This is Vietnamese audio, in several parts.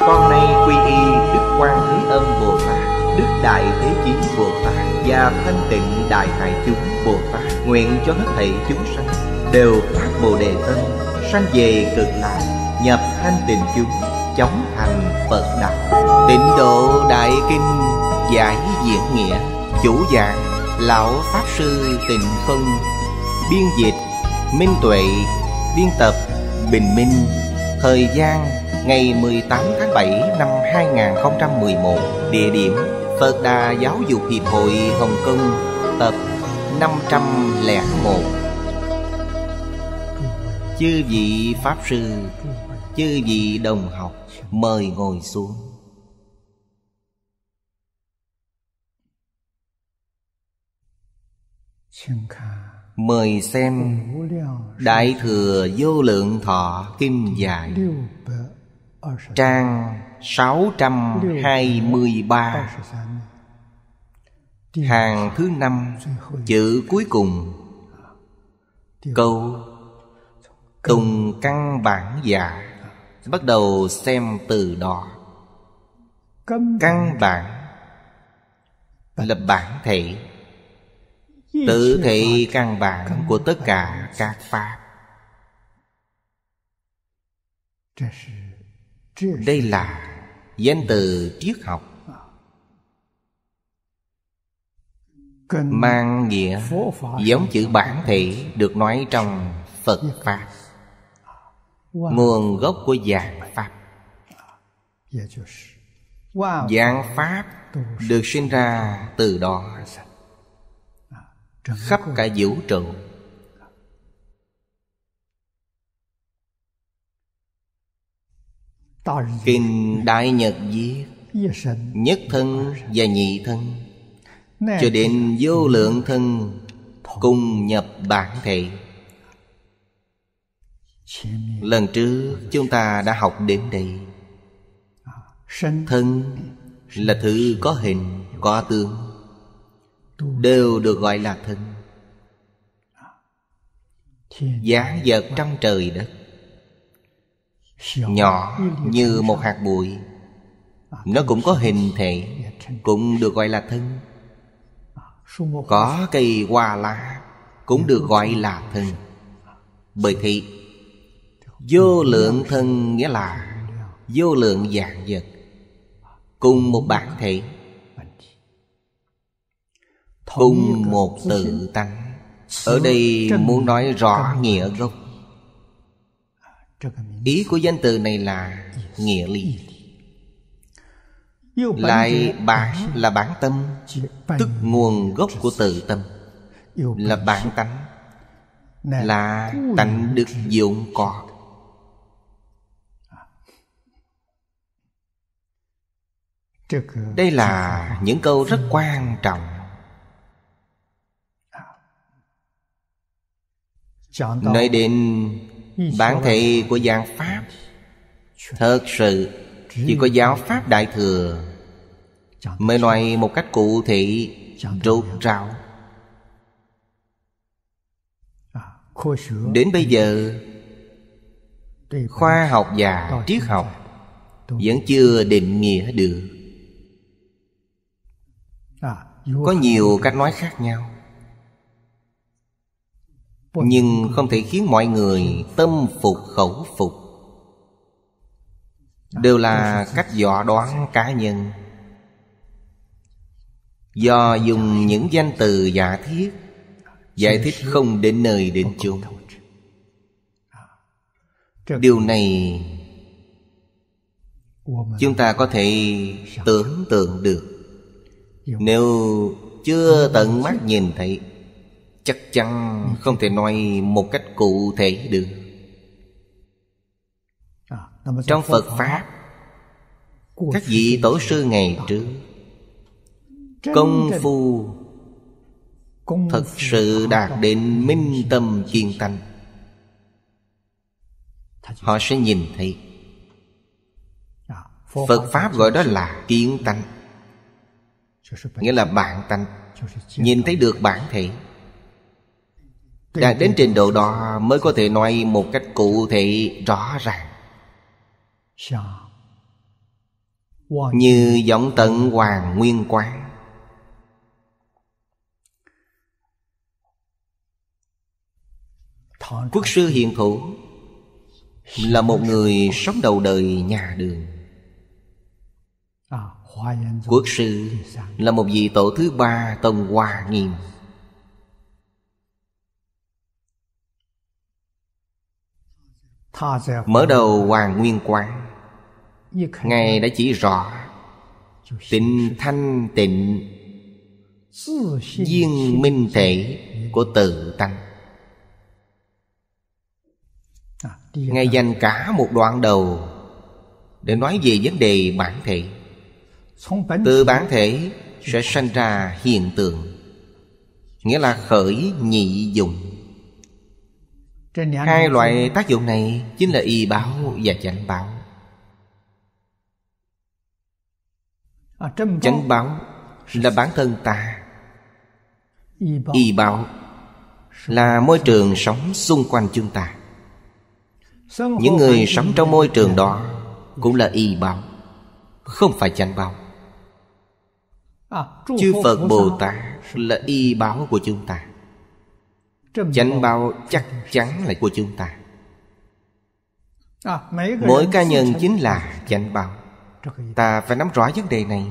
con nay quy y đức quan thế âm bồ tát đức đại thế chí bồ tát và thanh tịnh đại hải chúng bồ tát nguyện cho hết thảy chúng sanh đều phát bồ đề tâm sanh về cực lạc nhập thanh tịnh chúng chóng thành phật đạo tịnh độ đại kinh giải diễn nghĩa chủ giảng lão pháp sư tịnh phân biên dịch minh tuệ biên tập bình minh thời gian ngày 18 tháng 7 năm 2011, địa điểm Phật Đà Giáo dục Hiệp hội Hồng Kông, tập 501. Chư vị Pháp Sư, chư vị đồng học, mời ngồi xuống. Mời xem Đại Thừa Vô Lượng Thọ Kim dài Trang 623 Hàng thứ năm Chữ cuối cùng Câu Tùng căn bản giả Bắt đầu xem từ đó Căn bản Là bản thể Tự thị căn bản của tất cả các Pháp đây là danh từ triết học mang nghĩa giống chữ bản thể được nói trong phật pháp nguồn gốc của dạng pháp dạng pháp được sinh ra từ đó khắp cả vũ trụ Kinh Đại Nhật viết Nhất thân và nhị thân Cho đến vô lượng thân Cùng nhập bản thể Lần trước chúng ta đã học đến đây à, Thân là thứ có hình, có tướng Đều được gọi là thân à. Giá vật trong trời đất nhỏ như một hạt bụi à, nó cũng có hình thể cũng được gọi là thân à, có cây hoa lá cũng được gọi là thân bởi thị vô lượng thân nghĩa là vô lượng dạng vật cùng một bản thể cùng một tự tánh ở đây muốn nói rõ nghĩa gốc ý của danh từ này là nghĩa lý lại bản là bản tâm tức nguồn gốc của tự tâm là bản tánh là tánh được dụng có đây là những câu rất quan trọng nói đến Bản thể của giảng Pháp Thật sự Chỉ có giáo Pháp Đại Thừa Mới nói một cách cụ thể Rốt ráo Đến bây giờ Khoa học và triết học Vẫn chưa định nghĩa được Có nhiều cách nói khác nhau nhưng không thể khiến mọi người tâm phục khẩu phục đều là cách dọa đoán cá nhân do dùng những danh từ giả thiết giải thích không đến nơi đến chốn điều này chúng ta có thể tưởng tượng được nếu chưa tận mắt nhìn thấy chắc chắn không thể nói một cách cụ thể được à, trong phật pháp các vị tổ sư ngày trước công phu thật sự đạt đến minh tâm kiên tanh họ sẽ nhìn thấy à, phật pháp gọi đó là kiên tánh, nghĩa là bản tánh, nhìn thấy được bản thể Đạt dạ, đến trình độ đó mới có thể nói một cách cụ thể rõ ràng dạ. Như giọng tận hoàng nguyên quán Quốc sư hiện thủ Là dạ. một người sống đầu đời nhà đường à, Quốc sư là một vị tổ thứ ba Tần Hoa Nghiêm Mở đầu Hoàng Nguyên Quán Ngài đã chỉ rõ Tịnh thanh tịnh Viên minh thể của tự tăng Ngài dành cả một đoạn đầu Để nói về vấn đề bản thể Từ bản thể sẽ sanh ra hiện tượng Nghĩa là khởi nhị dụng Hai loại tác dụng này chính là y báo và chánh báo Chánh báo là bản thân ta Y báo là môi trường sống xung quanh chúng ta Những người sống trong môi trường đó cũng là y báo Không phải chánh báo à, Chư Phật Bồ Tát là y báo của chúng ta À, chánh bao chắc chắn là của chúng ta Mỗi cá nhân chính là chánh bao Ta phải nắm rõ vấn đề này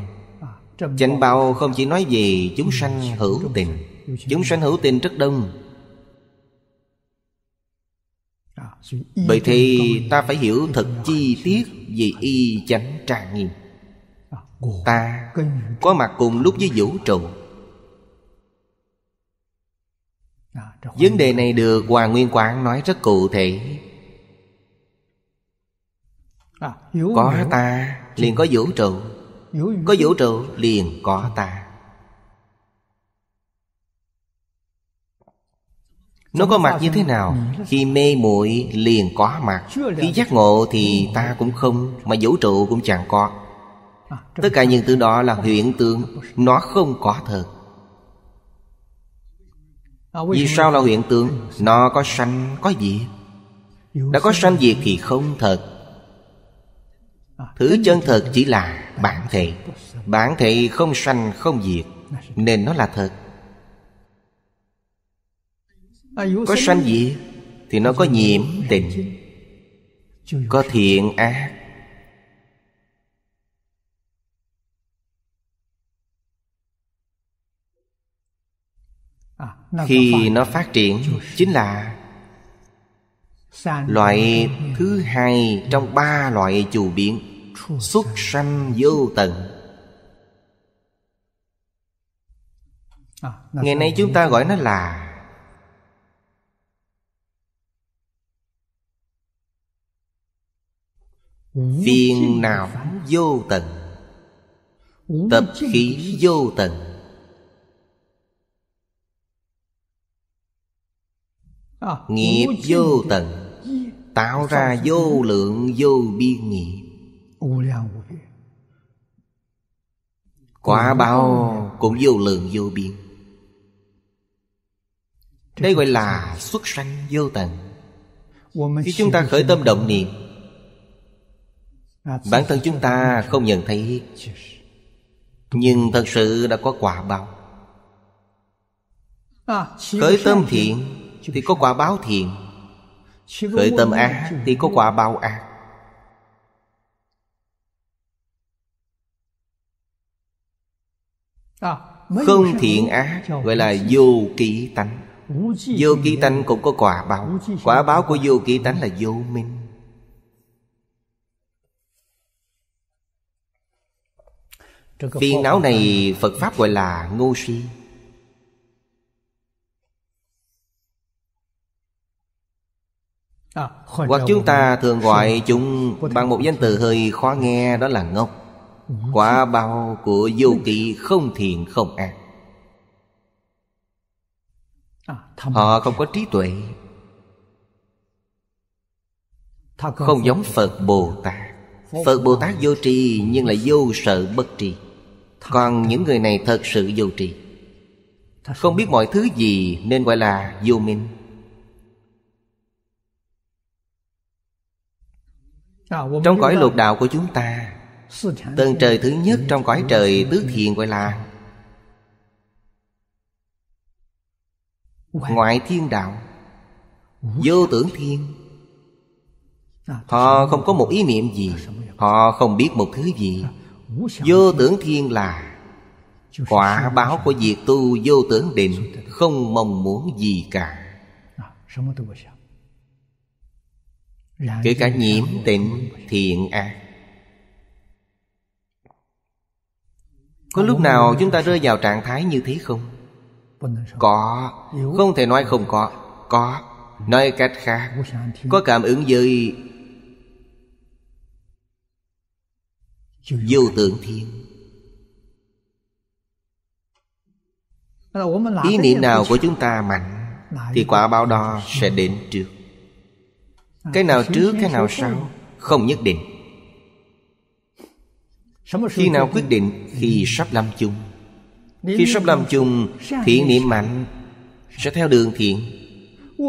à, Chánh bao không chỉ nói về chúng sanh hữu tình Chúng sanh hữu tình rất đông Bởi à, thì ta phải hiểu thật chi tiết Về y chánh trang nghiêm Ta có mặt cùng lúc với vũ trụ Vấn đề này được Hoàng Nguyên Quán nói rất cụ thể à, Có ta liền có vũ trụ Có vũ trụ liền có ta Nó có mặt như thế nào Khi mê muội liền có mặt Khi giác ngộ thì ta cũng không Mà vũ trụ cũng chẳng có à, Tất cả những thứ đó là hiện tượng Nó không có thật vì sao là hiện tượng Nó có sanh có diệt Đã có sanh diệt thì không thật à, Thứ chân thật chỉ là bản thể Bản thể không sanh không diệt Nên nó là thật à, Có sanh diệt Thì nó có nhiễm tình Có thiện ác khi nó phát triển chính là loại thứ hai trong ba loại chủ biến xuất sanh vô tận à, ngày nay chúng ta gọi nó là phiền não vô tận tập khí vô tận À, nghiệp vô tận Tạo ra vô lượng vô biên nghiệp Quả báo cũng vô lượng vô biên Đây gọi là xuất sanh vô tận Khi chúng ta khởi tâm động niệm Bản thân chúng ta không nhận thấy Nhưng thật sự đã có quả báo à, Khởi tâm thiện thì có quả báo thiện khởi tâm ác thì có quả báo ác không thiện ác gọi là vô ký tánh vô ký tánh cũng có quả báo quả báo của vô ký tánh là vô minh phiền não này phật pháp gọi là ngu si À, Hoặc chúng ta thường gọi chúng bằng một danh từ hơi khó nghe đó là ngốc Quả bao của vô kỳ không thiện không an. À, Họ không có trí tuệ Không giống Phật Bồ Tát Phật Bồ Tát vô tri nhưng là vô sợ bất tri Còn những người này thật sự vô tri Không biết mọi thứ gì nên gọi là vô minh Trong cõi lục đạo của chúng ta Tầng trời thứ nhất trong cõi trời tứ thiền gọi là Ngoại thiên đạo Vô tưởng thiên Họ không có một ý niệm gì Họ không biết một thứ gì Vô tưởng thiên là Quả báo của việc tu vô tưởng định Không mong muốn gì cả Kể cả nhiễm tịnh thiện ác Có lúc nào chúng ta rơi vào trạng thái như thế không? Có Không thể nói không có Có Nói cách khác Có cảm ứng với Vô tượng thiên Ý niệm nào của chúng ta mạnh Thì quả báo đó sẽ đến trước À, cái nào trước cái nào sau không nhất định khi nào quyết định khi sắp làm chung khi sắp làm chung thiện niệm mạnh sẽ theo đường thiện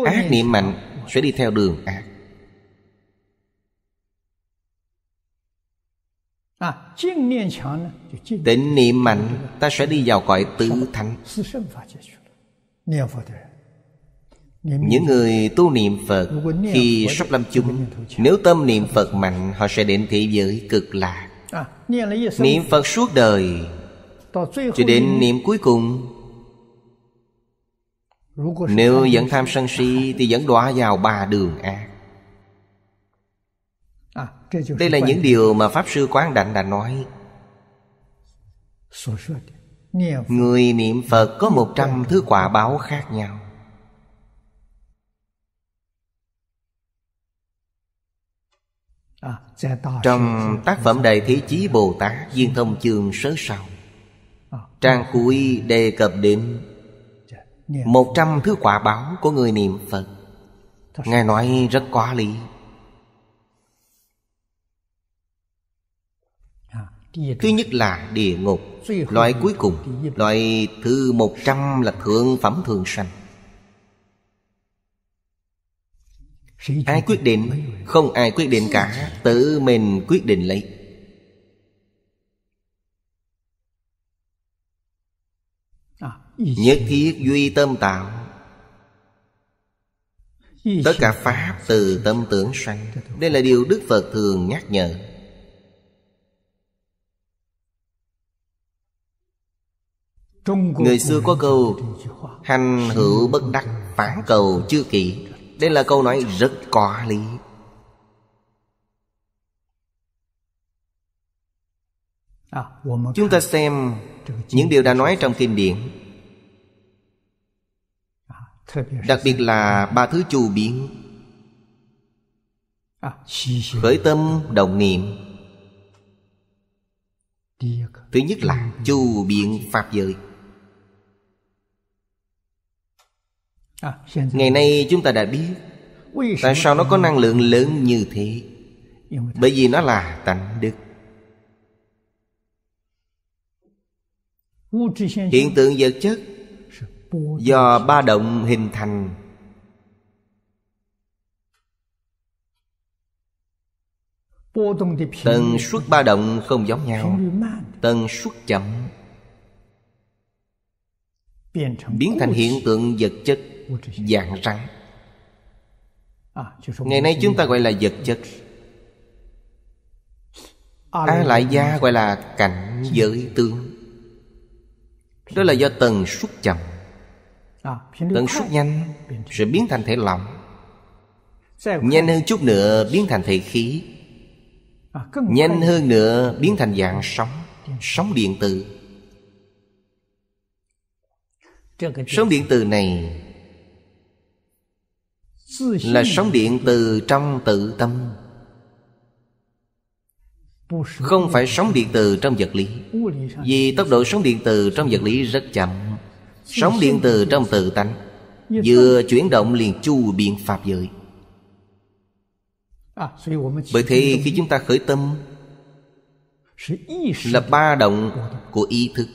ác niệm mạnh sẽ đi theo đường ác à, tịnh niệm mạnh ta sẽ đi vào cõi tứ thánh niệm Phật những người tu niệm Phật Khi sắp lâm chung Nếu tâm niệm Phật mạnh Họ sẽ đến thế giới cực lạc à, Niệm Phật suốt đời Cho đến niệm cuối cùng Nếu vẫn tham sân si Thì vẫn đọa vào ba đường ác à, Đây là những điều mà Pháp Sư Quán Đảnh đã nói Người niệm Phật có một trăm thứ quả báo khác nhau À, Trong tác phẩm Đại Thế Chí Bồ Tát Viên Thông chương sớ sau à. Trang cuối đề cập đến dạ, Một trăm thứ quả báo của người niệm Phật Ngài nói rất có lý à, Thứ nhất là địa ngục Loại cuối cùng Loại thứ một trăm là thượng phẩm thường sanh ai quyết định không ai quyết định cả tự mình quyết định lấy à, nhất thiết duy tâm tạo tất cả pháp từ tâm tưởng sanh đây là điều đức phật thường nhắc nhở Người xưa có câu Hành hữu bất đắc Phản cầu chưa kỹ đây là câu nói rất có lý à, Chúng ta xem những điều đã nói trong kinh điển à, Đặc biệt là ba thứ chu biến à, Khởi tâm đồng niệm Thứ nhất là chu biện Pháp giới À, ngày nay chúng ta đã biết tại sao nó có năng lượng lớn như thế bởi vì nó là tánh đức hiện tượng vật chất do ba động hình thành tần suất ba động không giống nhau tần suất chậm biến thành hiện tượng vật chất vàng rắn. ngày nay chúng ta gọi là vật chất a lại gia gọi là cảnh giới tướng đó là do tần suất chậm tần suất nhanh sẽ biến thành thể lỏng nhanh hơn chút nữa biến thành thể khí nhanh hơn nữa biến thành dạng sóng sóng điện tử sóng điện tử này là sóng điện từ trong tự tâm không phải sóng điện từ trong vật lý vì tốc độ sóng điện từ trong vật lý rất chậm sóng điện từ trong tự tánh vừa chuyển động liền chu biện pháp giới bởi thế khi chúng ta khởi tâm là ba động của ý thức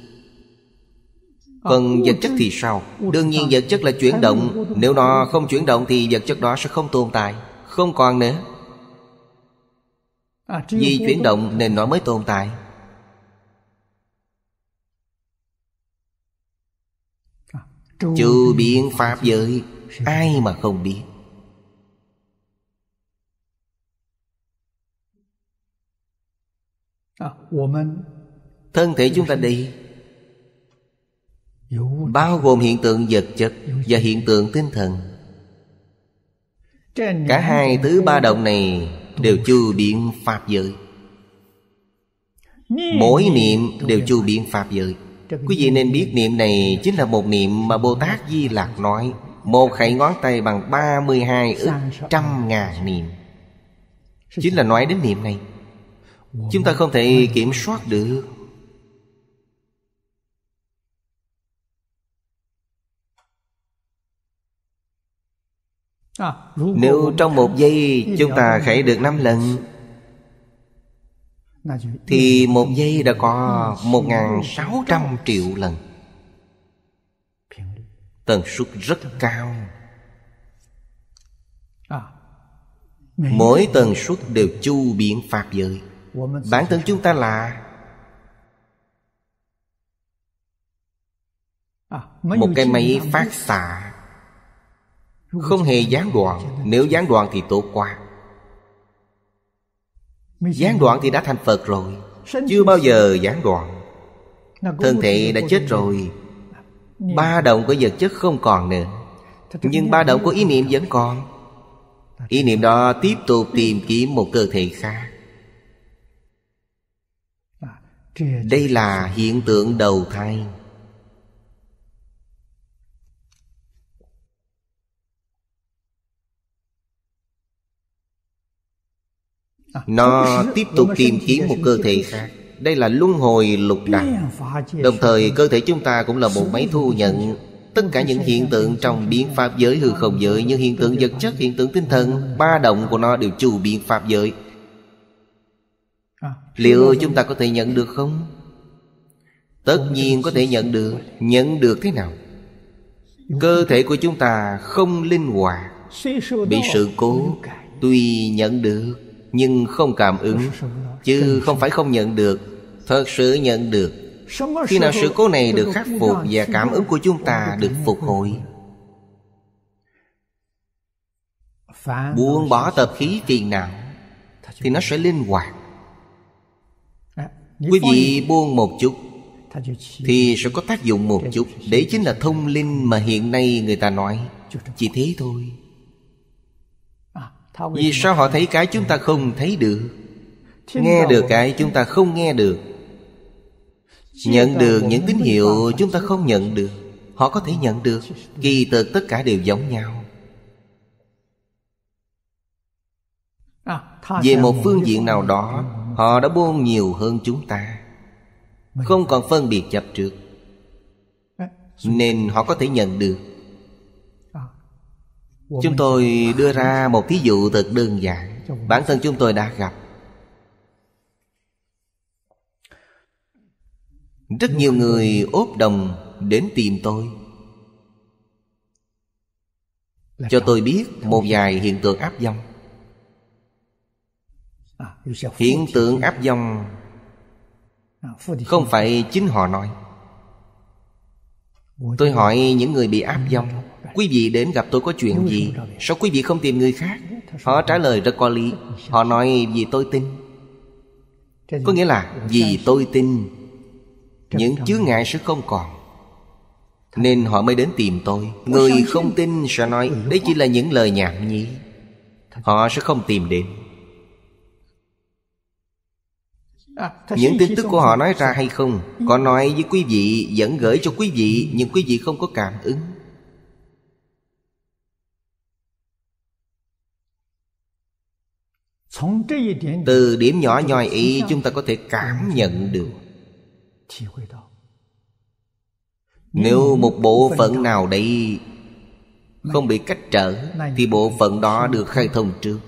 còn ờ, vâng, vật chất thì sao Đương nhiên vật chất là chuyển động Nếu nó không chuyển động thì vật chất đó sẽ không tồn tại Không còn nữa à, Vì chuyển động nên nó mới tồn tại Chư à, biện Pháp giới Ai mà không biết à, Thân thể chúng ta đi bao gồm hiện tượng vật chất và hiện tượng tinh thần cả hai thứ ba động này đều chu biện pháp giới mỗi niệm đều chu biện pháp giới quý vị nên biết niệm này chính là một niệm mà bồ tát di lạc nói một khẩy ngón tay bằng 32 ức trăm ngàn niệm Chính là nói đến niệm này Chúng ta không thể kiểm soát được À, Nếu trong một giây chúng ta khảy được năm lần Thì một giây đã có một ngàn sáu trăm triệu lần Tần suất rất cao à, Mỗi tần suất đều chu biến Pháp giới Bản thân chúng ta là à, Một cái máy phát xạ không hề gián đoạn Nếu gián đoạn thì tốt quá Gián đoạn thì đã thành Phật rồi Chưa bao giờ gián đoạn Thân thể đã chết rồi Ba động của vật chất không còn nữa Nhưng ba động của ý niệm vẫn còn Ý niệm đó tiếp tục tìm kiếm một cơ thể khác Đây là hiện tượng đầu thai À, nó tiếp tục tìm kiếm một cơ thể khác Đây là luân hồi lục đạo Đồng thời cơ thể chúng ta cũng là một máy thu nhận Tất cả những hiện tượng trong biến pháp giới hư không giới Những hiện tượng vật chất, hiện tượng tinh thần Ba động của nó đều trù biến pháp giới à, Liệu chúng ta có thể nhận được không? Tất nhiên có thể nhận được Nhận được thế nào? Cơ thể của chúng ta không linh hoạt Bị sự cố Tuy nhận được nhưng không cảm ứng chứ không phải không nhận được thật sự nhận được khi nào sự cố này được khắc phục và cảm ứng của chúng ta được phục hồi buông bỏ tập khí phiền não thì nó sẽ linh hoạt quý vị buông một chút thì sẽ có tác dụng một chút đấy chính là thông linh mà hiện nay người ta nói chỉ thế thôi vì sao họ thấy cái chúng ta không thấy được nghe được cái chúng ta không nghe được nhận được những tín hiệu chúng ta không nhận được họ có thể nhận được kỳ thực tất cả đều giống nhau à, về một phương diện nào đó họ đã buông nhiều hơn chúng ta không còn phân biệt chập trước nên họ có thể nhận được chúng tôi đưa ra một thí dụ thật đơn giản bản thân chúng tôi đã gặp rất nhiều người ốp đồng đến tìm tôi cho tôi biết một vài hiện tượng áp dông à, hiện tượng áp dông à, không phải chính họ nói tôi hỏi những người bị áp dông Quý vị đến gặp tôi có chuyện gì Sao quý vị không tìm người khác Họ trả lời rất có lý Họ nói vì tôi tin Có nghĩa là vì tôi tin Những chướng ngại sẽ không còn Nên họ mới đến tìm tôi Người không tin sẽ nói Đấy chỉ là những lời nhảm nhí Họ sẽ không tìm đến những tin tức của họ nói ra hay không Có nói với quý vị vẫn gửi cho quý vị Nhưng quý vị không có cảm ứng từ điểm nhỏ nhòi ý chúng ta có thể cảm nhận được nếu một bộ phận nào đấy không bị cách trở thì bộ phận đó được khai thông trước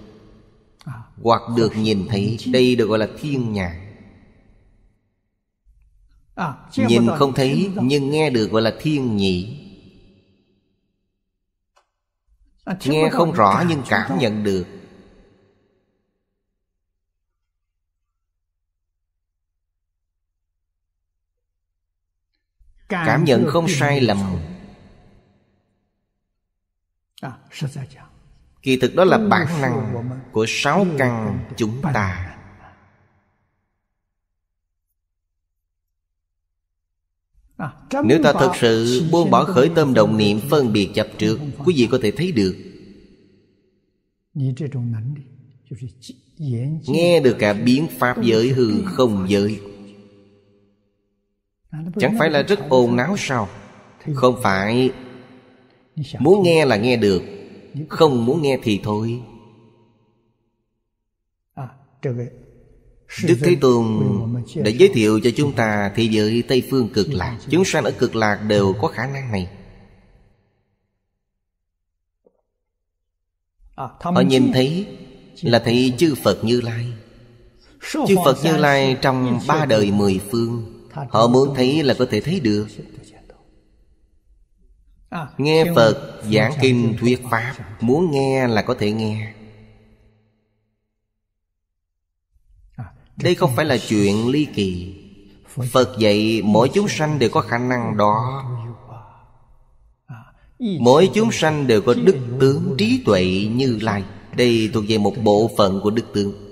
à, hoặc được nhìn thấy đây được gọi là thiên nhãn à, nhìn không thấy nhưng nghe được gọi là thiên nhị à, nghe không rõ nhưng cảm nhận được cảm nhận không sai lầm à, kỳ thực đó là bản năng của sáu căn chúng ta à, nếu ta thật sự buông bỏ khởi tâm động niệm phân biệt chập trước quý vị có thể thấy được nghe được cả biến pháp giới hư không giới chẳng phải là rất ồn náo sao không phải muốn nghe là nghe được không muốn nghe thì thôi à, Đức Thế Tôn đã giới thiệu cho chúng ta thế giới Tây Phương cực lạc Chúng sanh ở cực lạc đều có khả năng này à, Họ nhìn thấy là thấy chư Phật Như Lai Chư Phật Như Lai trong ba đời mười phương Họ muốn thấy là có thể thấy được Nghe Phật giảng kinh thuyết Pháp Muốn nghe là có thể nghe Đây không phải là chuyện ly kỳ Phật dạy mỗi chúng sanh đều có khả năng đó Mỗi chúng sanh đều có đức tướng trí tuệ như lai Đây thuộc về một bộ phận của đức tướng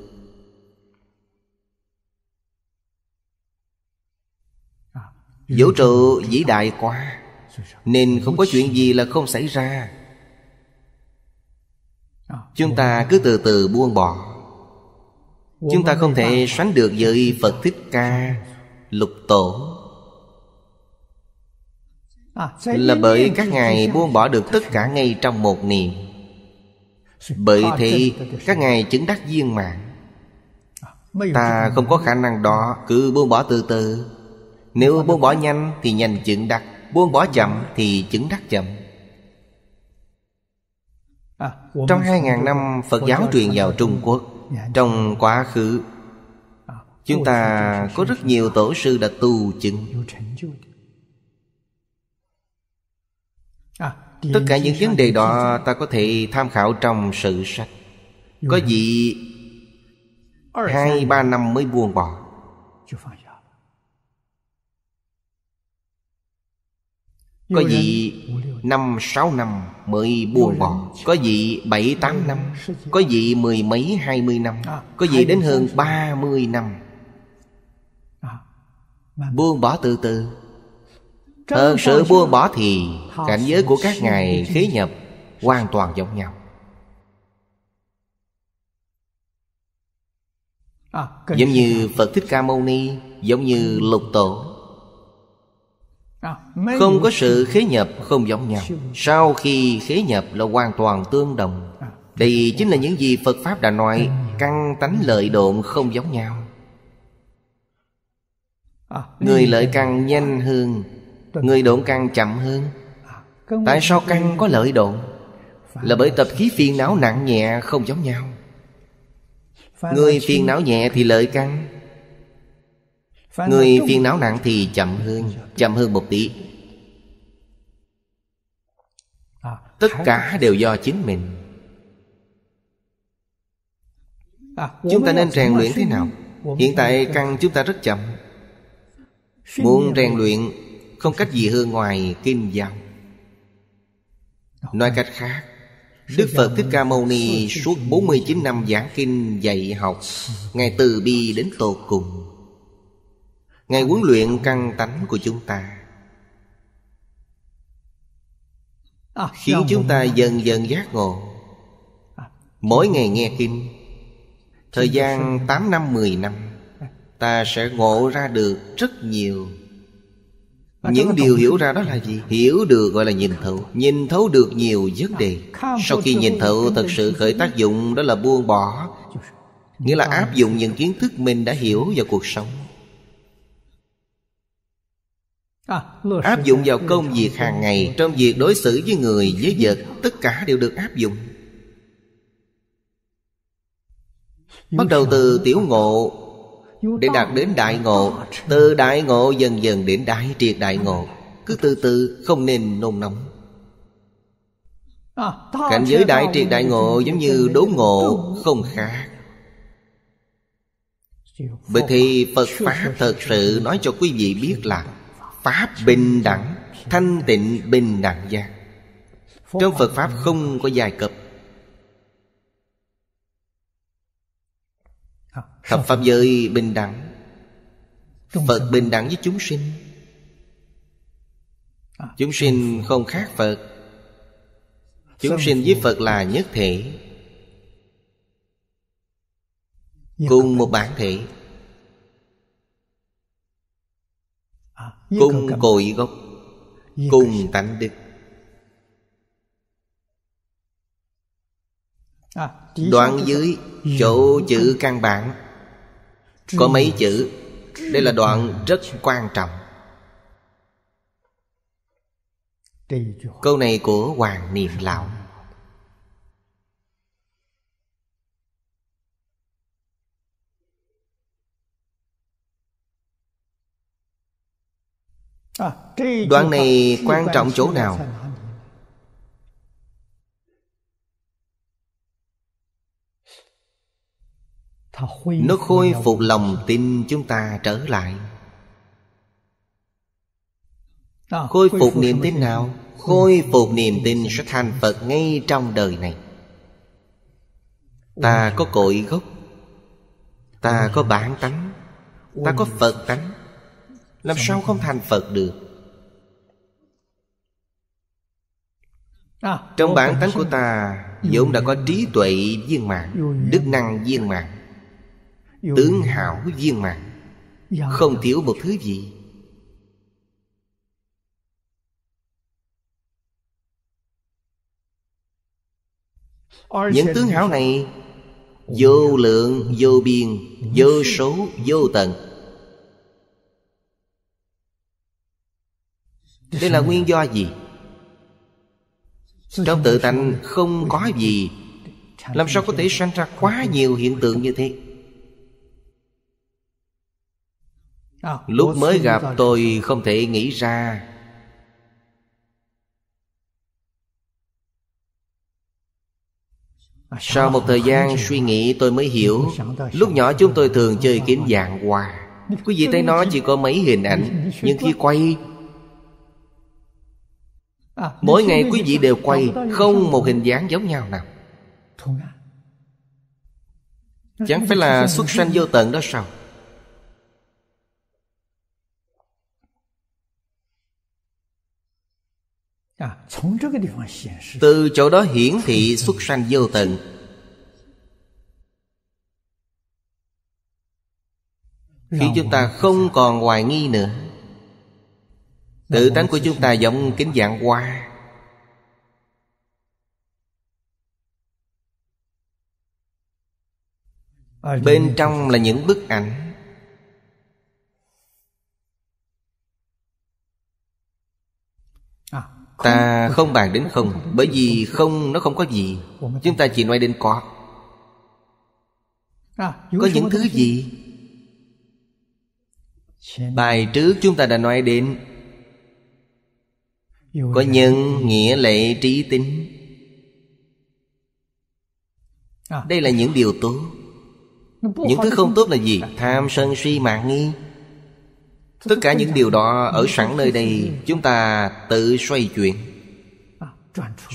Vũ trụ vĩ đại quá Nên không có chuyện gì là không xảy ra Chúng ta cứ từ từ buông bỏ Chúng ta không thể sánh được với Phật Thích Ca Lục Tổ Là bởi các ngài buông bỏ được tất cả ngay trong một niệm Bởi thì các ngài chứng đắc viên mạng Ta không có khả năng đó Cứ buông bỏ từ từ nếu buông bỏ nhanh thì nhanh chứng đắc Buông bỏ chậm thì chứng đắc chậm à, Trong 2.000 năm Phật giáo truyền vào Trung Quốc dạ, dạ. Trong quá khứ à, Chúng ta có rất nhiều tổ sư đã tu chứng à, Tất cả những vấn đề đó ta có thể tham khảo trong sự sách Có gì Hai ba năm mới buông bỏ Có gì năm sáu năm mới buông bỏ Có gì bảy tám năm Có gì mười mấy hai mươi năm à, Có gì đến hơn ba mươi năm à, Buông bỏ từ từ Thật sự buông bỏ thì Cảnh giới của các ngài khế nhập Hoàn toàn giống nhau à, Giống như Phật Thích Ca Mâu Ni Giống như ừ. Lục Tổ không có sự khế nhập không giống nhau Sau khi khế nhập là hoàn toàn tương đồng Đây chính là những gì Phật Pháp đã nói Căn tánh lợi độn không giống nhau Người lợi căn nhanh hơn Người độn căn chậm hơn Tại sao căn có lợi độn Là bởi tập khí phiền não nặng nhẹ không giống nhau Người phiền não nhẹ thì lợi căn Người phiền não nặng thì chậm hơn Chậm hơn một tí à, Tất cả đều do chính mình à, Chúng ta nên rèn luyện thế nào Hiện tại căn chúng ta rất chậm Muốn rèn luyện Không cách gì hơn ngoài kinh giáo Nói cách khác Đức Phật Thích Ca Mâu Ni Suốt 49 năm giảng kinh dạy học Ngài từ bi đến tột cùng Ngài huấn luyện căn tánh của chúng ta à, Khiến chúng ta dần dần giác ngộ à. Mỗi ngày nghe kinh Thời gian 8 năm 10 năm Ta sẽ ngộ ra được rất nhiều những điều hiểu ra đó là gì? Hiểu được gọi là nhìn thấu Nhìn thấu được nhiều vấn đề à, Sau khi nhìn thấu thật sự khởi tác dụng đó là buông bỏ Nghĩa là áp dụng những kiến thức mình đã hiểu vào cuộc sống À, áp dụng vào công việc ừ. hàng ngày trong việc đối xử với người với vật tất cả đều được áp dụng bắt đầu từ tiểu ngộ để đạt đến đại ngộ từ đại ngộ dần dần đến đại triệt đại ngộ cứ từ từ không nên nôn nóng à, cảnh giới đại triệt đại ngộ giống như đố ngộ không khác bởi thì Phật Pháp thật sự nói cho quý vị biết là Pháp bình đẳng Thanh tịnh bình đẳng giác Trong Phật Pháp không có giai cấp Thập Pháp giới bình đẳng Phật bình đẳng với chúng sinh Chúng sinh không khác Phật Chúng sinh với Phật là nhất thể dạ. Cùng một bản thể Cùng cội gốc Cùng tánh đức à, Đoạn dưới chỗ chữ căn bản Có mấy chữ Đây là đoạn rất quan trọng Câu này của Hoàng Niệm Lão đoạn này quan trọng chỗ nào nó khôi phục lòng tin chúng ta trở lại à, khôi phục niềm tin nào khôi phục niềm tin sẽ thành phật ngay trong đời này ta có cội gốc ta có bản tánh ta có phật tánh làm sao không thành Phật được à, Trong bản tánh của ta vốn đã có trí tuệ viên mãn, Đức năng viên mãn, Tướng hảo viên mãn, dạ. Không thiếu một thứ gì Những tướng hảo này Vô lượng, vô biên, vô số, vô tận đây là nguyên do gì trong tự tánh không có gì làm sao có thể sanh ra quá nhiều hiện tượng như thế à, lúc mới gặp tôi không thể nghĩ ra à, sau một thời gian suy nghĩ tôi mới hiểu Lúc nhỏ chúng tôi thường chơi kiếm dạng hòa Quý vị thấy nó chỉ có mấy hình ảnh Nhưng khi quay À, mỗi ngày quý vị đều quay không một hình dáng giống nhau nào chẳng phải là xuất sanh vô tận đó sao à, từ chỗ đó hiển thị xuất sanh vô tận Khi chúng ta không còn hoài nghi nữa Tự tánh của chúng ta giống kính dạng hoa Bên trong là những bức ảnh à, Ta không bàn đến không Bởi vì không nó không có gì Chúng ta chỉ nói đến có à, Có những thứ gì Bài trước chúng ta đã nói đến có nhân nghĩa lệ trí tính à. đây là những điều tốt những thứ không tốt là gì tham sân si mạng nghi tất cả những điều đó ở sẵn nơi đây chúng ta tự xoay chuyển à,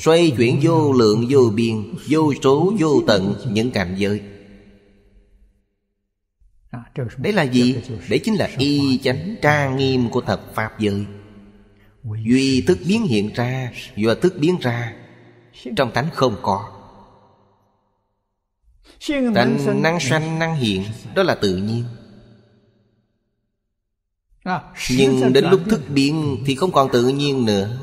xoay chuyển vô lượng vô biên vô số vô tận những cảnh giới à, đấy là gì đấy chính là y chánh tra nghiêm của thập pháp giới duy tức biến hiện ra do thức biến ra trong tánh không có tánh năng sanh năng hiện đó là tự nhiên nhưng đến lúc thức biến thì không còn tự nhiên nữa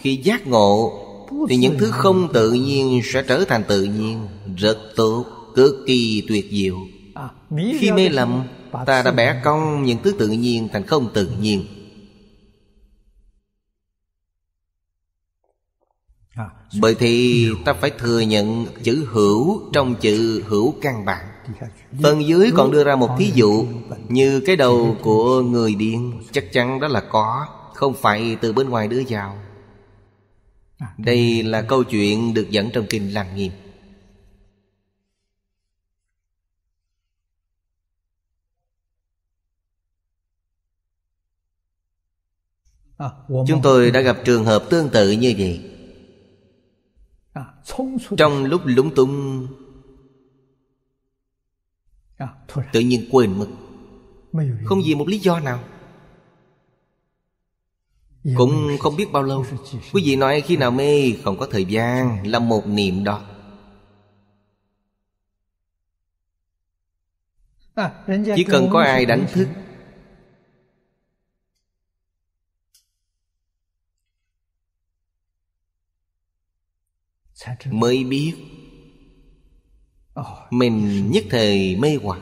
khi giác ngộ thì những thứ không tự nhiên sẽ trở thành tự nhiên rất tốt cực kỳ tuyệt diệu khi mê lầm Ta đã bẻ cong những thứ tự nhiên thành không tự nhiên à, Bởi thì ta phải thừa nhận chữ hữu trong chữ hữu căn bản Phần dưới còn đưa ra một thí dụ Như cái đầu của người điên Chắc chắn đó là có Không phải từ bên ngoài đưa vào à, Đây là câu chuyện được dẫn trong Kinh Lăng Nghiêm Chúng tôi đã gặp trường hợp tương tự như vậy Trong lúc lúng túng Tự nhiên quên mất Không vì một lý do nào Cũng không biết bao lâu Quý vị nói khi nào mê không có thời gian Là một niệm đó à, Chỉ cần có ai đánh thức mới biết mình nhất thời mê hoặc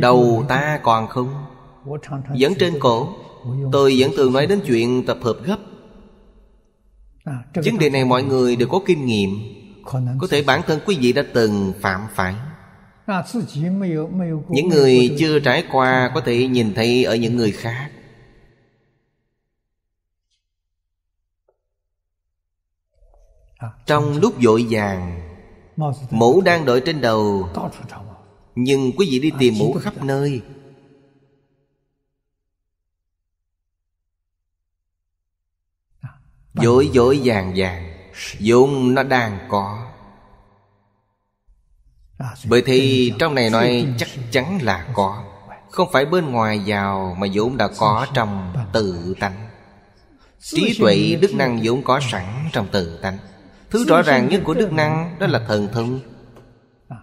đầu ta còn không vẫn trên cổ tôi vẫn thường nói đến chuyện tập hợp gấp vấn đề này mọi người đều có kinh nghiệm có thể bản thân quý vị đã từng phạm phải những người chưa trải qua có thể nhìn thấy ở những người khác Trong ừ. lúc vội vàng Mũ đang đội trên đầu Nhưng quý vị đi à, tìm mũ khắp nơi à, Dội dội vàng vàng dũng nó đang có à, Bởi thì trong này nói chắc chắn là có Không phải bên ngoài vào Mà dũng đã có trong tự tánh Trí tuệ đức năng dũng có sẵn trong tự tánh Thứ rõ ràng nhất của đức năng Đó là thần thông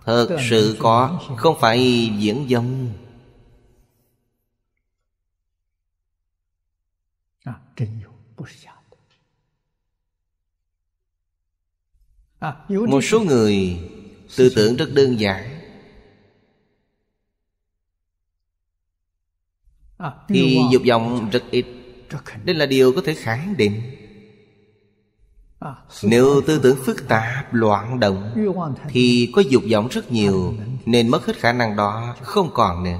Thật sự có Không phải diễn dông à, à, Một số người Tư tưởng rất đơn giản Thì à, dục vọng rất ít Đây là điều có thể khẳng định nếu tư tưởng phức tạp, loạn động Thì có dục vọng rất nhiều Nên mất hết khả năng đó Không còn nữa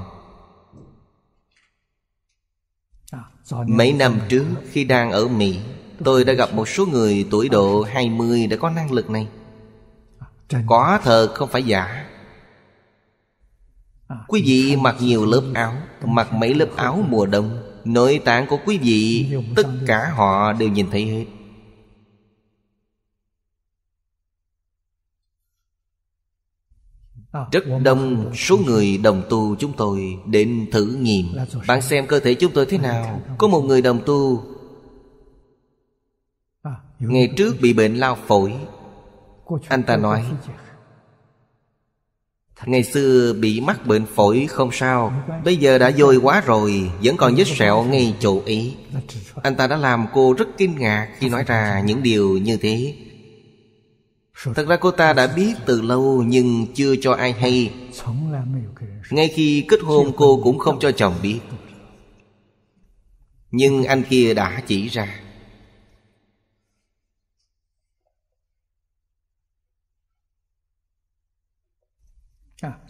Mấy năm trước khi đang ở Mỹ Tôi đã gặp một số người tuổi độ 20 đã có năng lực này Có thật không phải giả Quý vị mặc nhiều lớp áo Mặc mấy lớp áo mùa đông Nội tạng của quý vị Tất cả họ đều nhìn thấy hết À, rất đông số người đồng tu chúng tôi đến thử nghiệm Bạn xem cơ thể chúng tôi thế nào Có một người đồng tu à, Ngày trước bị bệnh lao phổi Anh ta nói Ngày xưa bị mắc bệnh phổi không sao Bây giờ đã dôi quá rồi Vẫn còn vết sẹo ngay chỗ ý Anh ta đã làm cô rất kinh ngạc Khi nói ra những điều như thế Thật ra cô ta đã biết từ lâu nhưng chưa cho ai hay Ngay khi kết hôn cô cũng không cho chồng biết Nhưng anh kia đã chỉ ra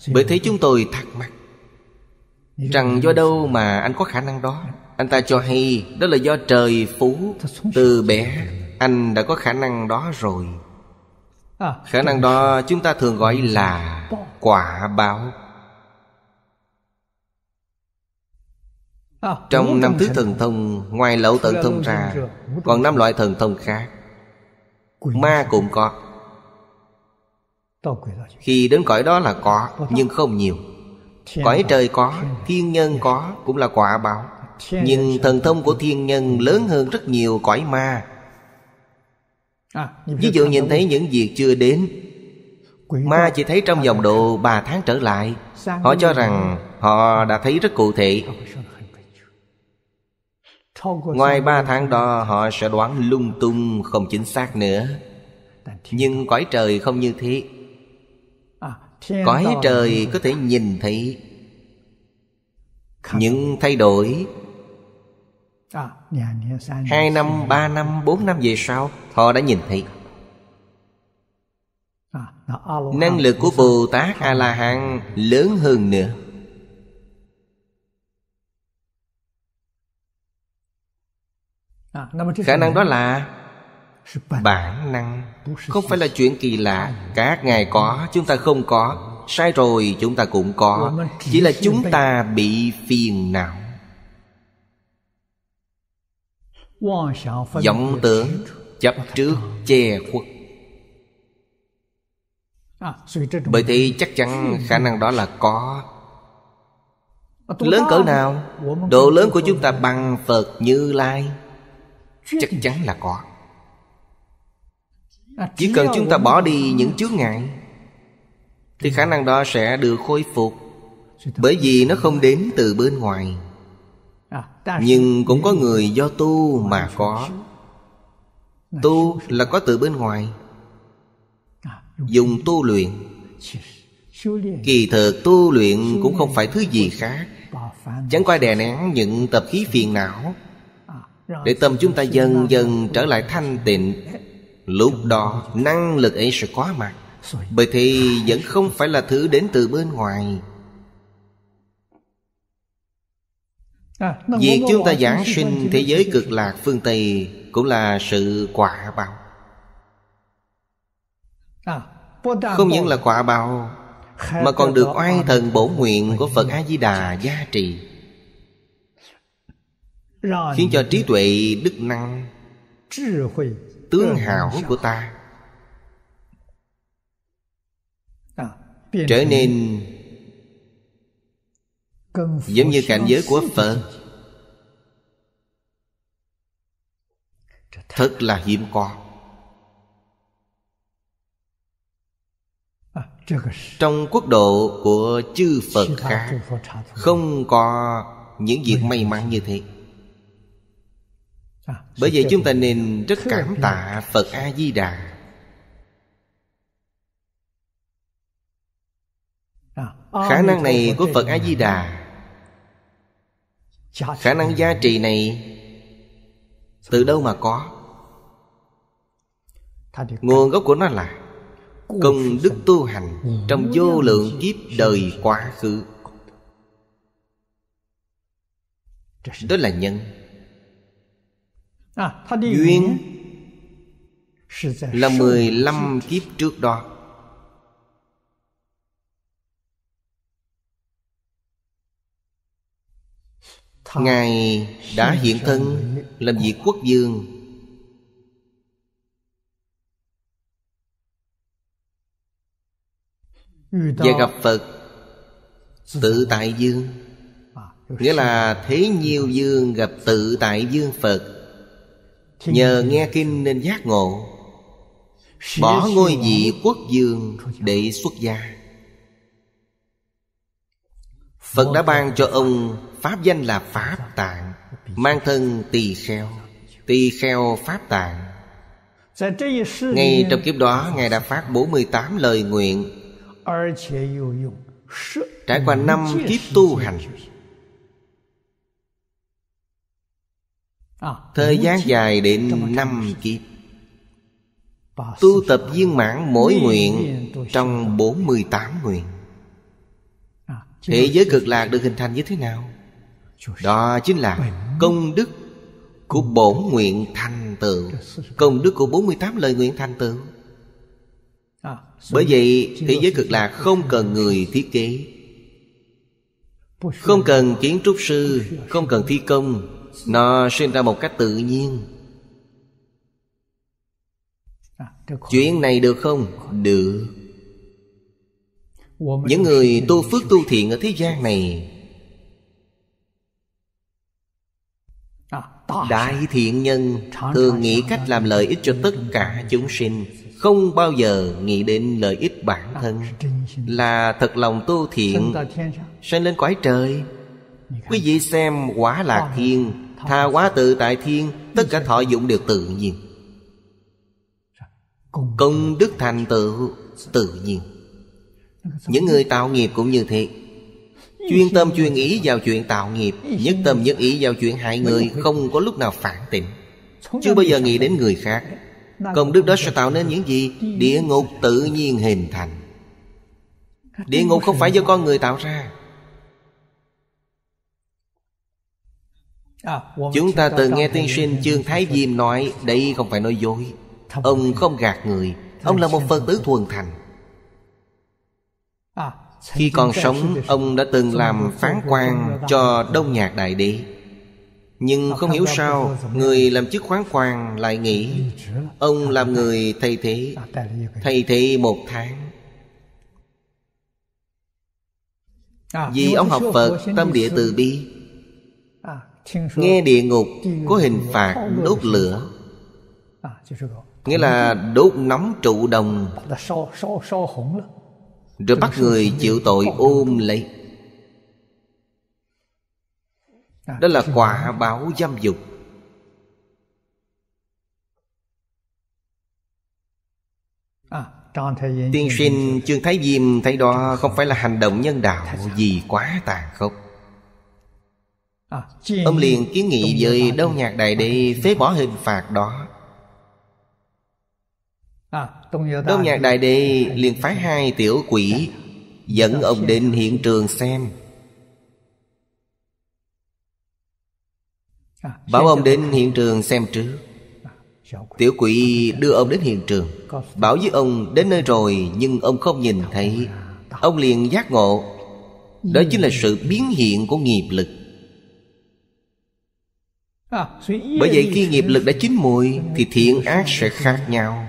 Bởi thế chúng tôi thắc mắc Rằng do đâu mà anh có khả năng đó Anh ta cho hay Đó là do trời phú Từ bé anh đã có khả năng đó rồi À, khả năng đó chúng ta thường gọi là quả báo à, trong năm thứ thần thông ngoài lậu tận thông ra còn năm loại thần thông khác ma cũng có khi đến cõi đó là có nhưng không nhiều cõi trời có thiên nhân có cũng là quả báo nhưng thần thông của thiên nhân lớn hơn rất nhiều cõi ma À, ví dụ nhìn thấy những việc chưa đến Ma chỉ thấy trong vòng độ 3 tháng trở lại Họ cho rằng họ đã thấy rất cụ thể Ngoài 3 tháng đó họ sẽ đoán lung tung không chính xác nữa Nhưng cõi trời không như thế à, Cõi trời có thể nhìn thấy Những thay đổi À, dạ, dạ, Hai năm, ba năm, bốn năm về sau Họ đã nhìn thấy à, dạ, Năng à, lực của Bồ Tát A-la-hán lớn hơn nữa Khả năng đó là Bản năng Không phải là chuyện kỳ lạ Các ngài có, chúng ta không có Sai rồi chúng ta cũng có Chỉ là chúng ta bị phiền não vọng tưởng chấp trước che khuất bởi thì chắc chắn khả năng đó là có Lớn cỡ nào Độ lớn của chúng ta bằng Phật Như Lai Chắc chắn là có Chỉ cần chúng ta bỏ đi những chướng ngại Thì khả năng đó sẽ được khôi phục Bởi vì nó không đến từ bên ngoài nhưng cũng có người do tu mà có tu là có từ bên ngoài à, dùng tu luyện kỳ thực tu luyện cũng không phải thứ gì khác chẳng qua đè nén những tập khí phiền não à, để tâm chúng ta dần dần trở lại thanh tịnh lúc đó năng lực ấy sẽ có mặt bởi thì à, vẫn không phải là thứ đến từ bên ngoài À, Việc chúng ta giảng sinh thế giới cực lạc phương Tây Cũng là sự quả báo à, Không những là quả báo Mà còn được oai thần bổ nguyện của Phật A-di-đà gia trì Khiến cho trí tuệ đức năng Tướng hảo của ta à, Trở nên Giống như cảnh giới của Phật Thật là hiếm à, có Trong quốc độ của chư Phật khác Không có những việc may mắn như thế à, Bởi vậy chúng ta nên rất cảm tạ Phật A-di-đà à, Khả năng này của Phật A-di-đà khả năng giá trị này từ đâu mà có nguồn gốc của nó là công đức tu hành trong vô lượng kiếp đời quá khứ đó là nhân à, duyên là mười 15 kiếp trước đó Ngài đã hiện thân làm vị quốc vương, Và gặp Phật Tự tại dương Nghĩa là thế nhiêu dương gặp tự tại dương Phật Nhờ nghe kinh nên giác ngộ Bỏ ngôi vị quốc dương để xuất gia Phật đã ban cho ông Pháp danh là Pháp Tạng Mang thân tỳ kheo Tỳ kheo Pháp Tạng Ngay trong kiếp đó Ngài đã phát 48 lời nguyện Trải qua năm kiếp tu hành Thời gian dài đến năm kiếp Tu tập viên mãn mỗi nguyện Trong 48 nguyện Thế giới cực lạc được hình thành như thế nào? đó chính là công đức của bổn nguyện thành tựu công đức của 48 lời nguyện thành tựu à, bởi vậy thế giới cực lạc không cần người thiết kế không cần kiến trúc sư không cần thi công nó sinh ra một cách tự nhiên à, chuyện này được không được những người tu phước tu thiện ở thế gian này Đại thiện nhân thường nghĩ cách làm lợi ích cho tất cả chúng sinh Không bao giờ nghĩ đến lợi ích bản thân Là thật lòng tu thiện sinh lên cõi trời Quý vị xem quả lạc thiên Tha quá tự tại thiên Tất cả thọ dụng đều tự nhiên Công đức thành tựu tự nhiên Những người tạo nghiệp cũng như thế Chuyên tâm chuyên ý vào chuyện tạo nghiệp Nhất tâm nhất ý vào chuyện hại người Không có lúc nào phản tịnh Chưa bao giờ nghĩ đến người khác Công đức đó sẽ tạo nên những gì Địa ngục tự nhiên hình thành Địa ngục không phải do con người tạo ra à, vâng, Chúng ta từng nghe tiên sinh Trương Thái Diêm nói Đây không phải nói dối Ông không gạt người Ông là một Phật tử thuần thành à, khi còn sống Ông đã từng làm phán quan Cho Đông Nhạc Đại Đế Nhưng không hiểu sao Người làm chức khoán quan lại nghĩ Ông làm người thay thế Thay thế một tháng à, Vì ông học Phật Tâm địa từ bi à, Nghe địa ngục có hình phạt đốt lửa Nghĩa là đốt nóng trụ đồng rồi bắt người chịu tội ôm lấy Đó là quả báo dâm dục Tiên sinh Trương Thái Diêm thấy đó không phải là hành động nhân đạo gì quá tàn khốc Ông liền kiến nghị với Đông Nhạc Đại Đế phế bỏ hình phạt đó Đông nhạc đại đế liền phái hai tiểu quỷ dạ, Dẫn dạ, ông dạ. đến hiện trường xem à, Bảo ông đến hiện trường xem trước à, Tiểu quỷ đưa ông đến hiện trường Bảo với ông đến nơi rồi Nhưng ông không nhìn thấy Ông liền giác ngộ Đó chính là sự biến hiện của nghiệp lực à, Bởi vậy khi nghiệp lực đã chín mùi Thì thiện ác sẽ khác nhau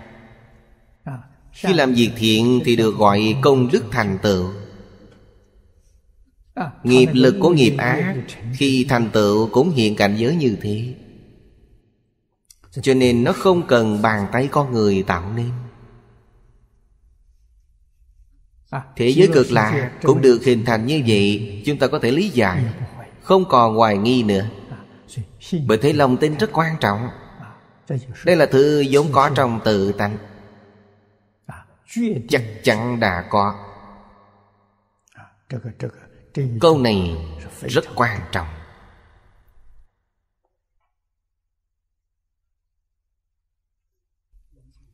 khi làm việc thiện thì được gọi công đức thành tựu à, Nghiệp lực của nghiệp ác Khi thành tựu cũng hiện cảnh giới như thế Cho nên nó không cần bàn tay con người tạo nên à, Thế giới cực lạ cũng được hình thành như vậy Chúng ta có thể lý giải Không còn hoài nghi nữa Bởi thế lòng tin rất quan trọng à, Đây là thứ vốn có trong tự tánh chắc chắn đã có à, câu này rất quan trọng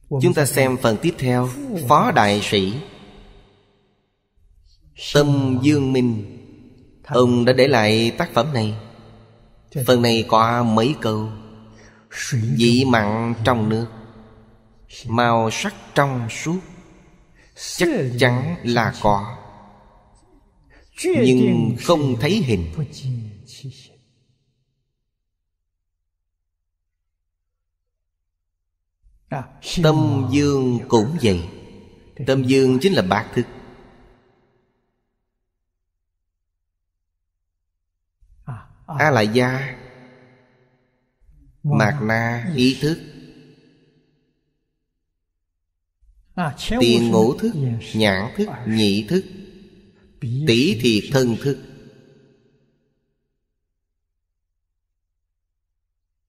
chúng ta xem phần tiếp theo phó đại sĩ tâm dương minh ông đã để lại tác phẩm này phần này có mấy câu dị mặn trong nước màu sắc trong suốt chắc chắn là có nhưng không thấy hình à, tâm dương cũng vậy tâm dương chính là bát thức à, à. a la gia mạt na ý thức À, tiền ngũ thức nhãn thức nhị thức tỷ thì thân thức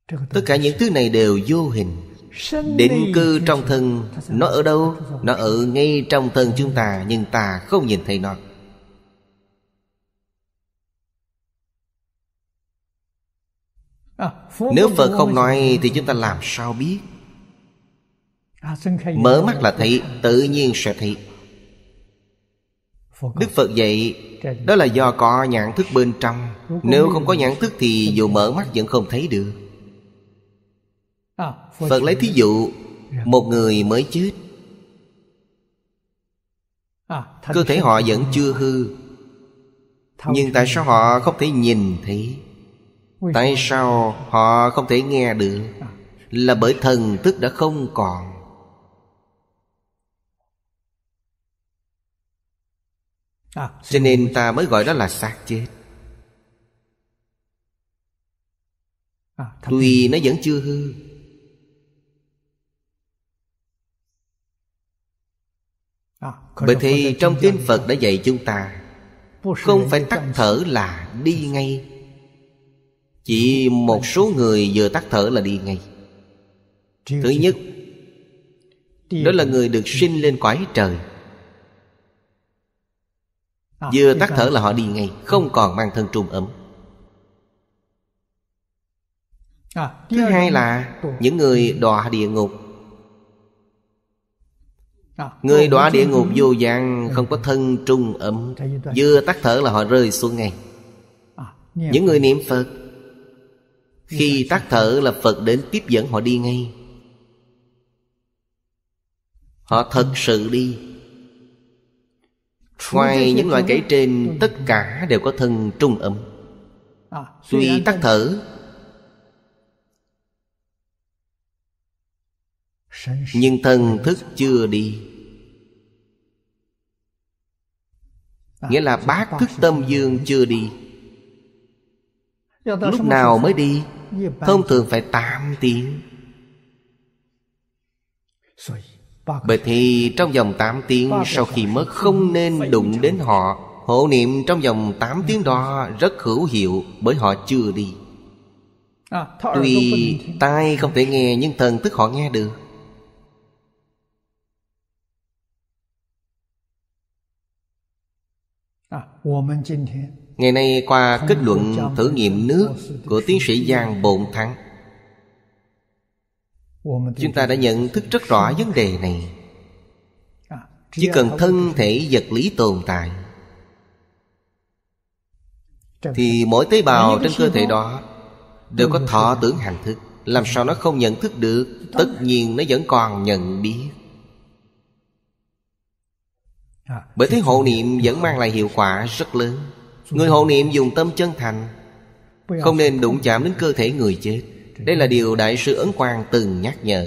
tất cả những thứ này đều vô hình định cư trong thân nó ở đâu nó ở ngay trong thân chúng ta nhưng ta không nhìn thấy nó à, nếu phật không nói thì chúng ta làm sao biết À, mở mắt là thị tự nhiên sẽ thị đức phật dạy đó là do có nhãn thức bên trong nếu không có nhãn thức thì dù mở mắt vẫn không thấy được à, phật lấy thí dụ dạ. một người mới chết à, cơ thể họ vẫn chưa hư nhưng tại sao họ không thể nhìn thấy tại sao họ không thể nghe được là bởi thần thức đã không còn À, Cho nên ta mới gọi đó là xác chết à, Tuy nó vẫn chưa hư à, Bởi thì trong kinh Phật đã dạy chúng ta Không phải tắt thở là đi ngay Chỉ một số người vừa tắt thở là đi ngay Thứ nhất Đó là người được sinh lên quái trời Ờ, Vừa tắt thở là họ đi ngay Không còn mang thân trùng ấm ờ, Thứ hai là Những người đọa địa ngục ờ, Người đọa địa ngục vô dạng Không có thân trung ấm Vừa tắt thở là họ rơi xuống ngay Những người niệm Phật Khi tắt thở là Phật đến tiếp dẫn họ đi ngay Họ thật sự đi Ngoài những loại kể trên Tất cả đều có thân trung âm Tuy à, tắt thở Nhưng thân thức chưa đi à, Nghĩa là bác thức tâm dương chưa đi Lúc nào mới đi Thông thường phải 8 tiếng bởi thì trong vòng 8 tiếng sau khi mất không nên đụng đến họ Hộ niệm trong vòng 8 tiếng đó rất hữu hiệu bởi họ chưa đi à, Tuy tai không thể nghe nhưng thần tức họ nghe được à, Ngày nay qua kết luận thử nghiệm nước của tiến sĩ Giang Bộn Thắng chúng ta đã nhận thức rất rõ vấn đề này chỉ cần thân thể vật lý tồn tại thì mỗi tế bào trên cơ thể đó đều có thọ tưởng hành thức làm sao nó không nhận thức được tất nhiên nó vẫn còn nhận biết bởi thế hộ niệm vẫn mang lại hiệu quả rất lớn người hộ niệm dùng tâm chân thành không nên đụng chạm đến cơ thể người chết đây là điều Đại sư Ấn Quang từng nhắc nhở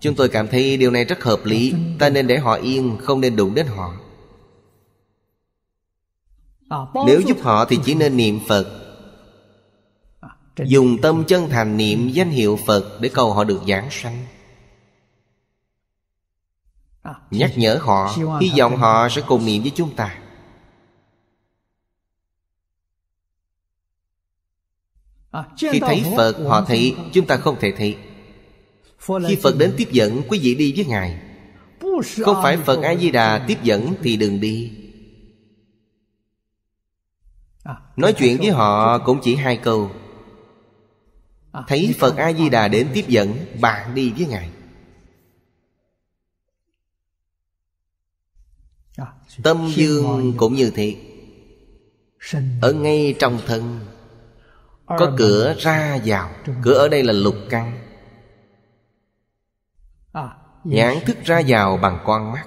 Chúng tôi cảm thấy điều này rất hợp lý Ta nên để họ yên Không nên đụng đến họ Nếu giúp họ thì chỉ nên niệm Phật Dùng tâm chân thành niệm danh hiệu Phật Để cầu họ được giảng sanh Nhắc nhở họ Hy vọng họ sẽ cùng niệm với chúng ta À, Khi thấy Phật họ thị Chúng ta không thể thị Khi Phật đến tiếp dẫn Quý vị đi với Ngài Không phải Phật A-di-đà tiếp dẫn Thì đừng đi à, Nói chuyện với họ cũng chỉ hai câu à, Thấy Phật A-di-đà đến tiếp dẫn Bạn đi với Ngài Tâm dương cũng như thiệt Ở ngay trong thân có cửa ra vào cửa ở đây là lục căn à, nhãn thức ra vào bằng con mắt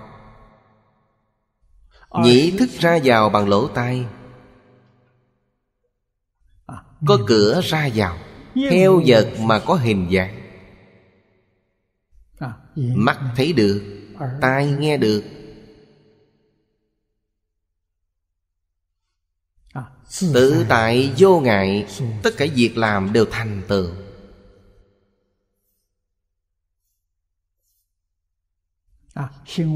nhĩ thức ra vào bằng lỗ tai à, có cửa ra vào theo vật mà có hình dạng à, mắt thấy được tai nghe được Tự tại vô ngại Tất cả việc làm đều thành tựu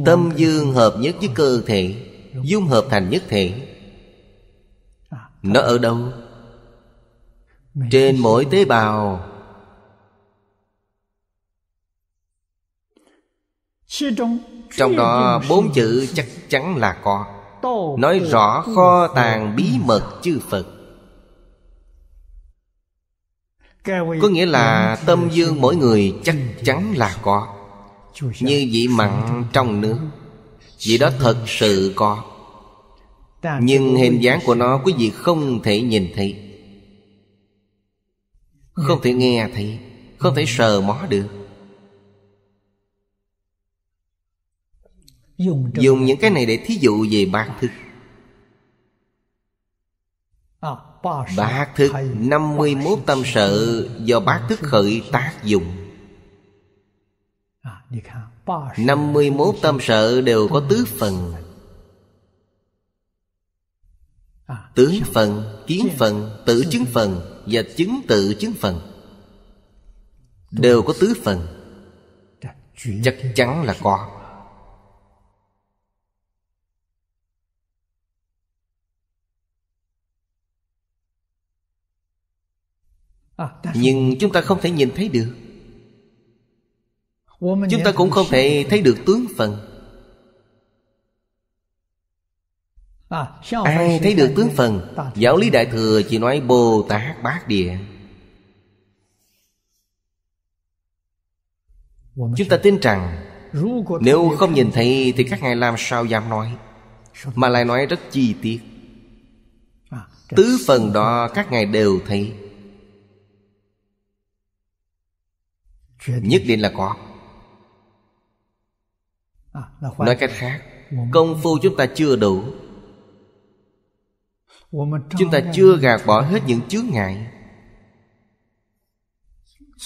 Tâm dương hợp nhất với cơ thể Dung hợp thành nhất thể Nó ở đâu? Trên mỗi tế bào Trong đó bốn chữ chắc chắn là có nói ừ. rõ kho tàng bí mật chư phật có nghĩa là tâm dương mỗi người chắc chắn là có như vị mặn trong nước vị đó thật sự có nhưng hình dáng của nó quý vị không thể nhìn thấy Không thể nghe thấy Không thể ừ. sờ mó được dùng những cái này để thí dụ về bạc thực Bác thức 51 tâm sự Do bác thức khởi tác dụng 51 à, tâm sự đều có tứ phần à, Tướng phần, kiến phần, tự chứng phần Và chứng tự chứng phần Đều có tứ phần Chắc chắn là có À, nhưng chúng ta không thể nhìn thấy được chúng ta cũng không thể thấy được tướng phần. À, ai thấy được tướng phần? giáo lý đại thừa chỉ nói bồ tát bát địa chúng ta tin rằng nếu không nhìn thấy thì các ngài làm sao dám nói mà lại nói rất chi tiết à, tứ phần đó các ngài đều thấy nhất định là có à, nói cách khác công phu chúng ta chưa đủ chúng ta chưa gạt bỏ hết những chướng ngại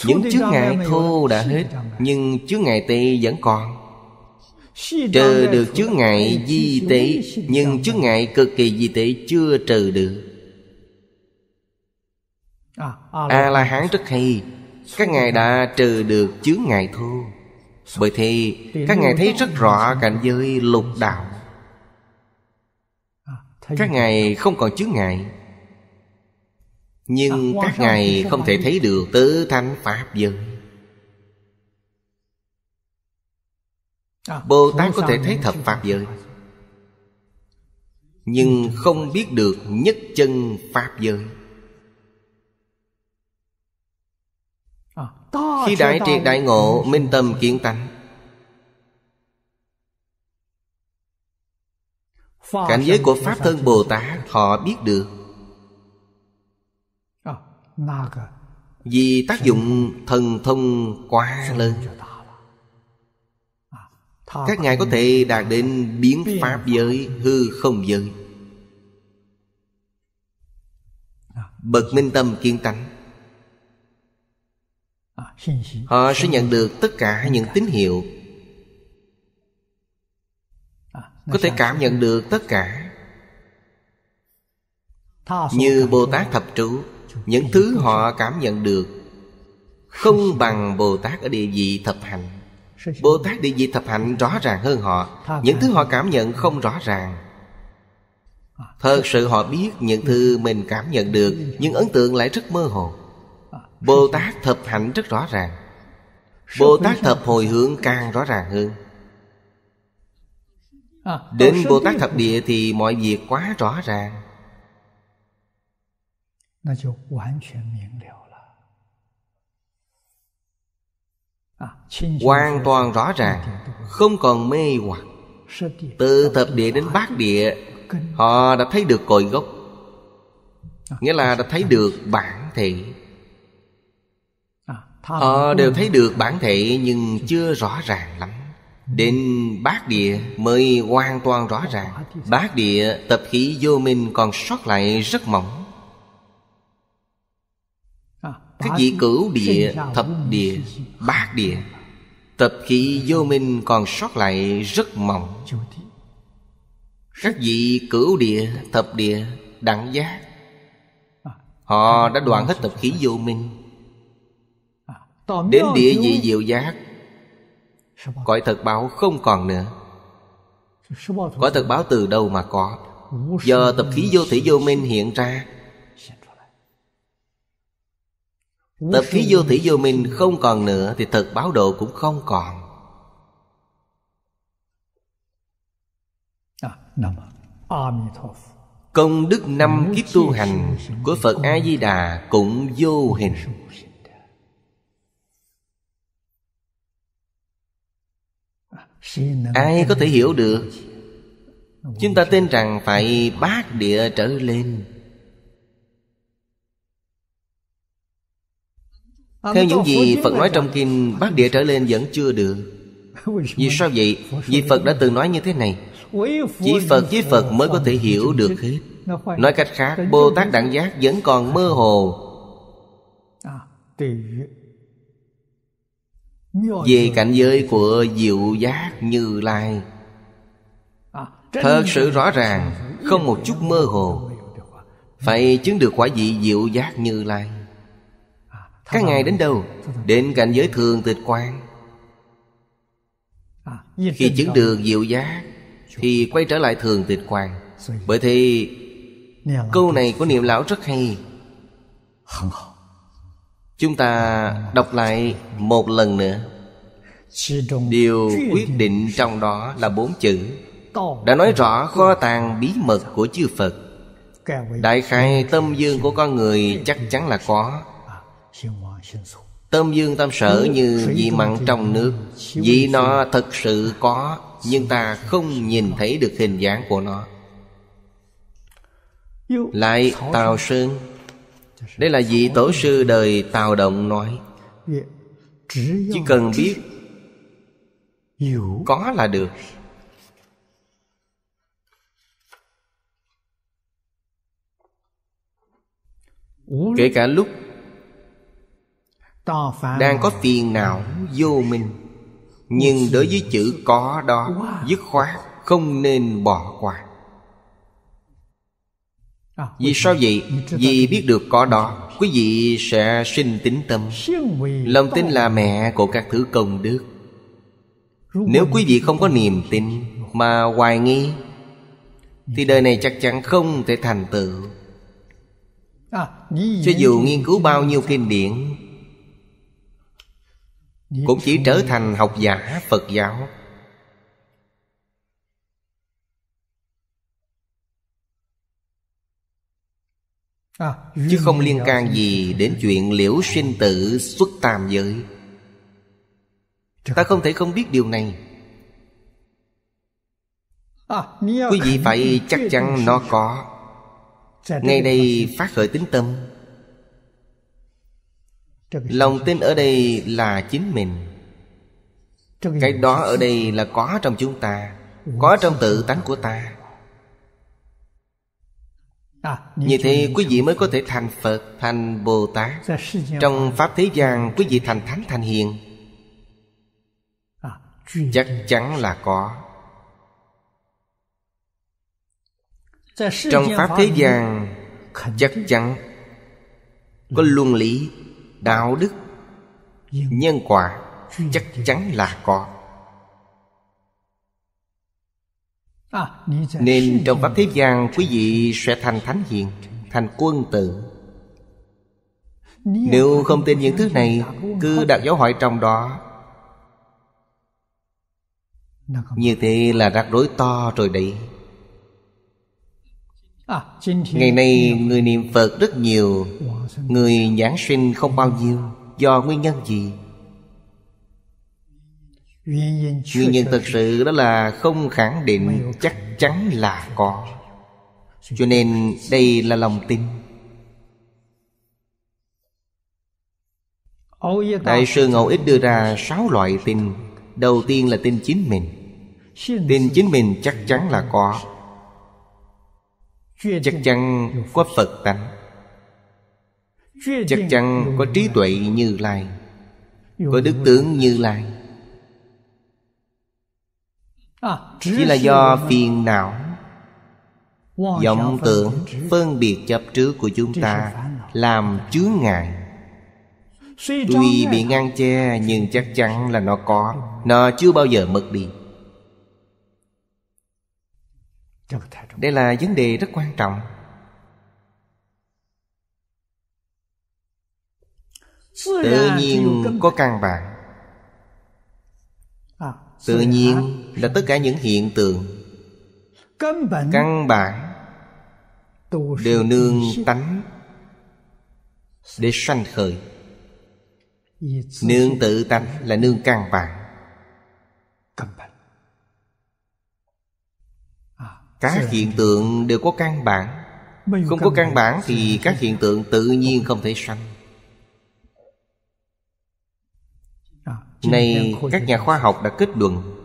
những chướng ngại thô đã hết nhưng chướng ngại tệ vẫn còn trừ được chướng ngại di tế nhưng chướng ngại cực kỳ di tế chưa trừ được à, a à, la hán rất hay các ngài đã trừ được chướng ngại thô Bởi thì các ngài thấy rất rõ cảnh giới lục đạo Các ngài không còn chướng ngại Nhưng các ngài không thể thấy được tứ thánh Pháp giới Bồ Tát có thể thấy thập Pháp giới Nhưng không biết được nhất chân Pháp giới Khi đại triệt đại ngộ Minh tâm kiến tánh Cảnh giới của Pháp thân Bồ Tát Họ biết được ờ, Vì tác dụng thần thông quá lớn à, Các ngài có thể đạt đến biến Pháp giới hư không giới à. Bậc minh tâm kiên tánh À, họ sẽ nhận được tất cả những tín hiệu à, có thể cảm nhận được tất cả như bồ tát thập trụ những thứ họ cảm nhận được không bằng bồ tát ở địa vị thập hạnh bồ tát địa vị thập hạnh rõ ràng hơn họ những thứ họ cảm nhận không rõ ràng à. thật sự họ biết những thứ mình cảm nhận được nhưng ấn tượng lại rất mơ hồ Bồ Tát thập hạnh rất rõ ràng Bồ Tát thập hồi hướng càng rõ ràng hơn à, Đến Bồ Tát thập địa thì mọi việc quá rõ ràng Hoàn toàn rõ ràng Không còn mê hoặc Từ thập địa đến bát địa Họ đã thấy được cội gốc Nghĩa là đã thấy được bản thể Họ ờ, đều thấy được bản thể nhưng chưa rõ ràng lắm Đến bát địa mới hoàn toàn rõ ràng Bát địa tập khí vô minh còn sót lại rất mỏng à, Các vị cửu địa, thập địa, bát địa Tập khí vô minh còn sót lại rất mỏng Các vị cửu địa, thập địa, đẳng giác à, Họ đã đoạn hết tập khí vô minh Đến địa vị diệu giác Cõi thật báo không còn nữa Cõi thật báo từ đâu mà có Do tập khí vô thủy vô minh hiện ra Tập khí vô thủy vô minh không còn nữa Thì thật báo độ cũng không còn à, Công đức năm kiếp tu hành Của Phật A-di-đà cũng vô hình ai có thể hiểu được chúng ta tin rằng phải bát địa trở lên theo những gì phật nói trong kinh bát địa trở lên vẫn chưa được vì sao vậy vì phật đã từng nói như thế này chỉ phật với phật mới có thể hiểu được hết nói cách khác bồ tát đẳng giác vẫn còn mơ hồ về cảnh giới của diệu giác như lai à, thật sự rõ ràng không một chút mơ hồ phải chứng được quả vị diệu giác như lai à, các ngài đến đâu đến cảnh giới thường tịch quan à, khi chứng được diệu giác thì quay trở lại thường tịch quan bởi thì câu này của niệm lão rất hay Chúng ta đọc lại một lần nữa Điều quyết định trong đó là bốn chữ Đã nói rõ kho tàng bí mật của chư Phật Đại khai tâm dương của con người chắc chắn là có Tâm dương tâm sở như vị mặn trong nước Vị nó thật sự có Nhưng ta không nhìn thấy được hình dáng của nó Lại Tào Sơn đây là vị tổ sư đời Tào Động nói Chỉ cần biết Có là được Kể cả lúc Đang có phiền não vô minh Nhưng đối với chữ có đó Dứt khoát không nên bỏ qua À, Vì sao vậy? Vì biết được có đó Quý vị sẽ sinh tính tâm Lòng tin là mẹ của các thứ công đức Nếu quý vị không có niềm tin Mà hoài nghi Thì đời này chắc chắn không thể thành tựu à, Cho dù nghiên cứu bao nhiêu kinh điển Cũng chỉ trở thành học giả Phật giáo À, chứ không liên can gì đến chuyện liễu sinh tử xuất tam giới ta không thể không biết điều này à, quý vị phải chắc chắn nó có ngay đây phát khởi tính tâm lòng tin ở đây là chính mình cái đó ở đây là có trong chúng ta có trong tự tánh của ta như thế quý vị mới có thể thành phật thành bồ tát dạ, trong pháp thế gian quý vị thành thánh thành hiền à, chắc chắn là có dạ, trong pháp thế gian chắc chắn có ừ. luân lý đạo đức nhân quả chắc chắn là có À, Nên trong Pháp Thế gian quý vị sẽ thành thánh hiền Thành quân tử Nếu không tin những thứ này Cứ đặt dấu hỏi trong đó Như thế là rắc rối to rồi đấy à, Ngày nay người niệm Phật rất nhiều Người nhãn sinh không bao nhiêu Do nguyên nhân gì Nguyên nhân thật sự đó là không khẳng định chắc chắn là có Cho nên đây là lòng tin Đại sư Ngẫu Ích đưa ra sáu loại tin Đầu tiên là tin chính mình Tin chính mình chắc chắn là có Chắc chắn có Phật tánh Chắc chắn có trí tuệ như lai Có đức tướng như lai À, chỉ là do phiền não vọng tưởng phân biệt chấp trước của chúng ta làm chướng ngại tuy bị ngăn che nhưng chắc chắn là nó có nó chưa bao giờ mất đi đây là vấn đề rất quan trọng tự nhiên có căn bản à, tự nhiên là tất cả những hiện tượng căn bản đều nương tánh để sanh khởi nương tự tánh là nương căn bản à, các hiện tượng đều có căn bản không có căn bản thì các hiện tượng tự nhiên không thể sanh à, này các nhà khoa học đã kết luận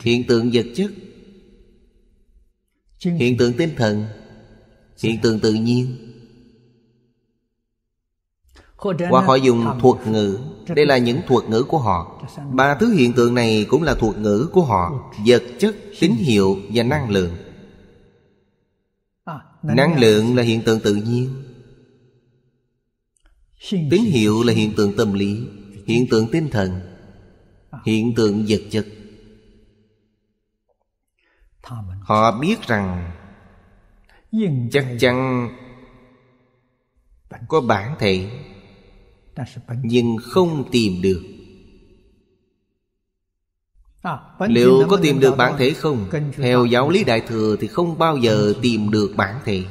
hiện tượng vật chất hiện tượng tinh thần hiện tượng tự nhiên hoặc họ dùng thuật ngữ đây là những thuật ngữ của họ ba thứ hiện tượng này cũng là thuật ngữ của họ vật chất tín hiệu và năng lượng à, năng lượng là hiện tượng tự nhiên tín hiệu là hiện tượng tâm lý hiện tượng tinh thần à. hiện tượng vật chất họ biết rằng chắc chắn có bản thể nhưng không tìm được à, liệu có tìm được bản thể không theo giáo lý đại thừa thì không bao giờ tìm được bản thể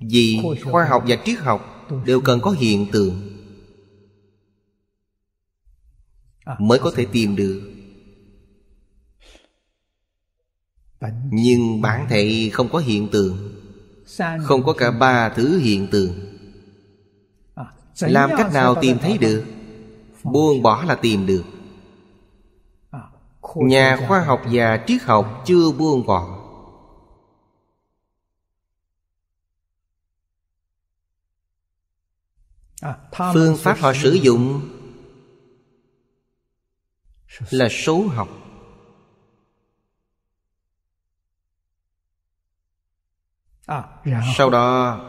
vì khoa học và triết học đều cần có hiện tượng À, mới có thể tìm được nhưng bản thể không có hiện tượng không có cả ba thứ hiện tượng à, làm cách nào tìm thấy được buông bỏ là tìm được à, nhà khoa học và triết học chưa buông bỏ phương pháp họ sử dụng là số học à, dạ. sau đó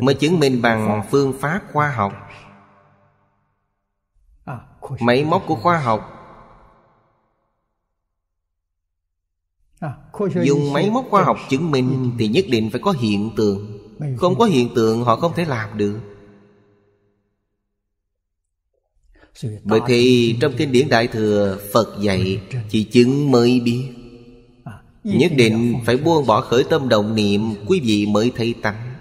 mới chứng minh bằng phương pháp khoa học à, máy móc của khoa học à, dùng máy móc khoa học chứng minh thì nhất định phải có hiện tượng không có hiện tượng họ không thể làm được Bởi thì trong kinh điển Đại Thừa Phật dạy Chỉ chứng mới biết Nhất định phải buông bỏ khởi tâm động niệm Quý vị mới thấy tánh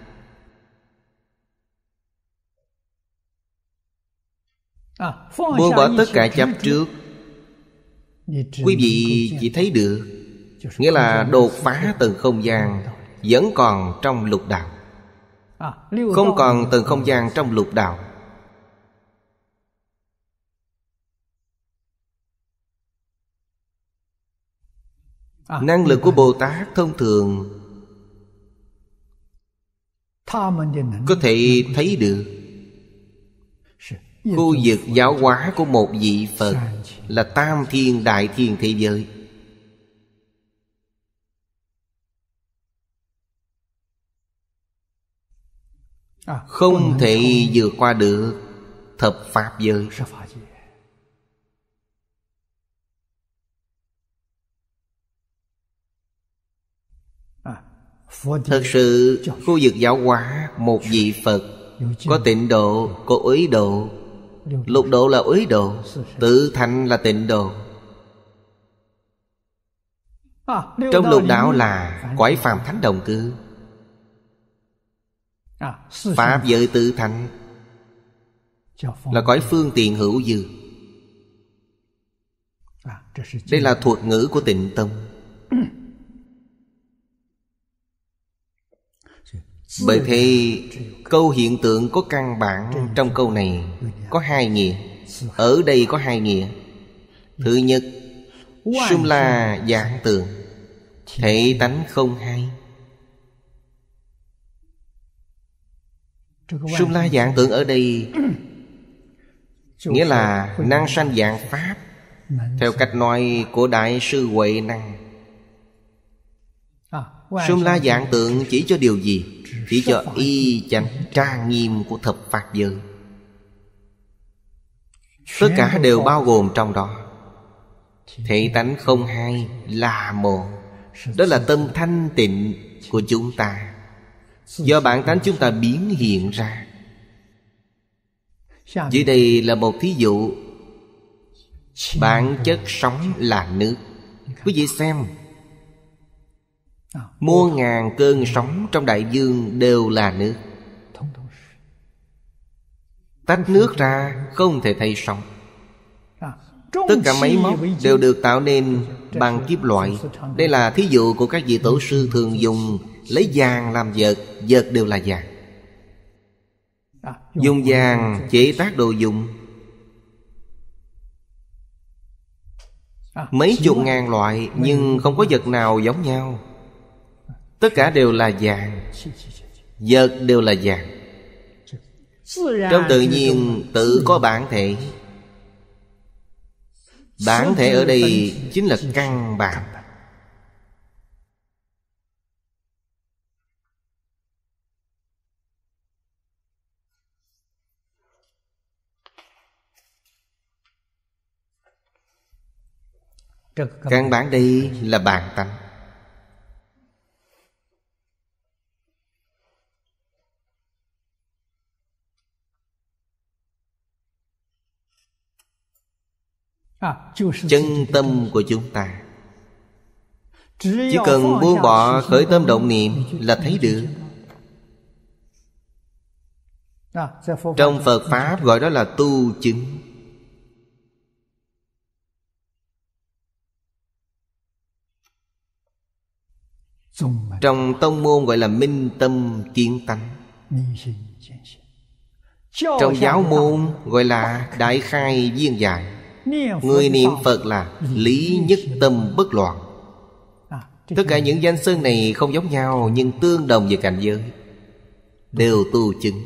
Buông bỏ tất cả chấp trước Quý vị chỉ thấy được Nghĩa là đột phá từng không gian Vẫn còn trong lục đạo Không còn từng không gian trong lục đạo À, năng lực của bồ tát thông thường có thể thấy được khu vực giáo hóa của một vị phật là tam thiên đại thiên thế giới à, không thể vượt qua được thập pháp giới Thật sự khu vực giáo hóa Một vị Phật Có tịnh độ, có úy độ Lục độ là Ý độ Tự thành là tịnh độ à, Trong lục đạo là Quải phàm thánh đồng cư à, Pháp giới tự thành Là cõi phương tiện hữu dư à, Đây là thuật ngữ của tịnh tông Bởi thế câu hiện tượng có căn bản trong câu này Có hai nghĩa Ở đây có hai nghĩa Thứ nhất Sum là dạng tượng Thể tánh không hai Sum la dạng tượng ở đây Nghĩa là năng sanh dạng Pháp Theo cách nói của Đại sư Huệ Năng Sum la dạng tượng chỉ cho điều gì? Chỉ cho y chánh trang nghiêm của thập Phạt giới Tất cả đều bao gồm trong đó thể tánh không hai là một Đó là tâm thanh tịnh của chúng ta Do bản tánh chúng ta biến hiện ra Dưới đây là một thí dụ Bản chất sống là nước Quý vị xem Ờ. muôn ngàn cơn sóng trong đại dương đều là nước tách nước ra không thể thấy sóng ờ. tất cả máy móc đều được tạo nên bằng kim loại đây là thí dụ của các vị tổ sư thường dùng lấy vàng làm vợt vợt đều là vàng ờ. dùng vàng chế tác đồ dùng mấy chục ngàn loại nhưng không có vật nào giống nhau tất cả đều là vàng vật đều là vàng trong tự nhiên tự có bản thể Bản thể ở đây chính là căn bản Căn bản đây là bản tánh À, chân tâm của chúng ta chỉ cần buông bỏ khởi tâm động niệm là thấy được à, Trong Phật Pháp gọi đó là tu chứng Trong tông môn gọi là minh tâm kiến tánh Trong giáo môn gọi là đại khai viên giải Người niệm Phật là Lý nhất tâm bất loạn à, Tất cả những danh sơn này không giống nhau Nhưng tương đồng về cảnh giới Đều tu chứng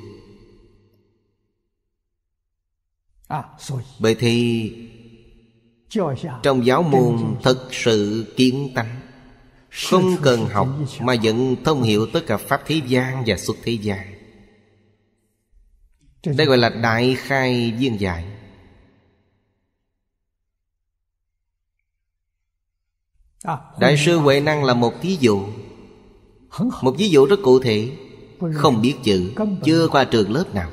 Bởi à, thì Trong giáo môn thật sự kiến tánh Không cần học Mà vẫn thông hiểu tất cả Pháp thế gian và xuất thế gian Đây gọi là đại khai viên giải À, đại sư huệ năng là một thí dụ một ví dụ rất cụ thể không biết chữ chưa qua trường lớp nào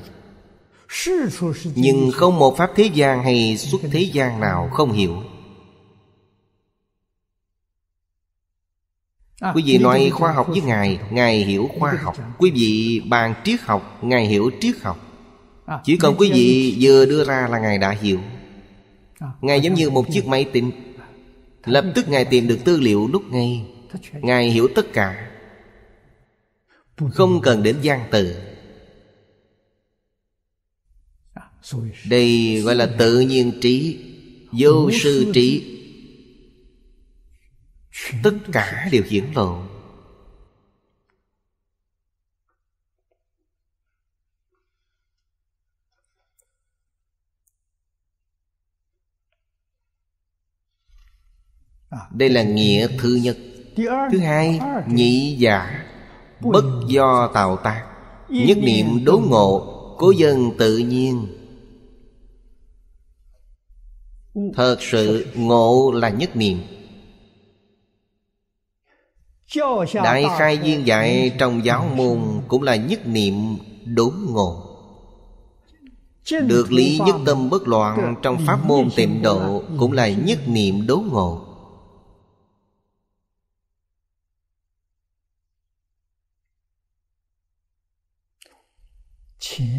nhưng không một pháp thế gian hay xuất thế gian nào không hiểu à, Quý vị nói khoa học với Ngài Ngài hiểu khoa học Quý vị bàn triết học Ngài hiểu triết học à, Chỉ cần quý vị vừa đưa ra là Ngài đã hiểu Ngài giống như một chiếc máy tính Lập tức Ngài tìm được tư liệu lúc ngay Ngài hiểu tất cả Không cần đến gian từ à, Đây gọi là tự nhiên trí Vô sư trí Tất cả đều hiển lộ À, đây là nghĩa thứ nhất thứ hai nhị giả bất do tạo tác nhất niệm đố ngộ cố dân tự nhiên thật sự ngộ là nhất niệm đại khai viên dạy trong giáo môn cũng là nhất niệm đốn ngộ được lý nhất tâm bất loạn trong pháp môn tịnh độ cũng là nhất niệm đốn ngộ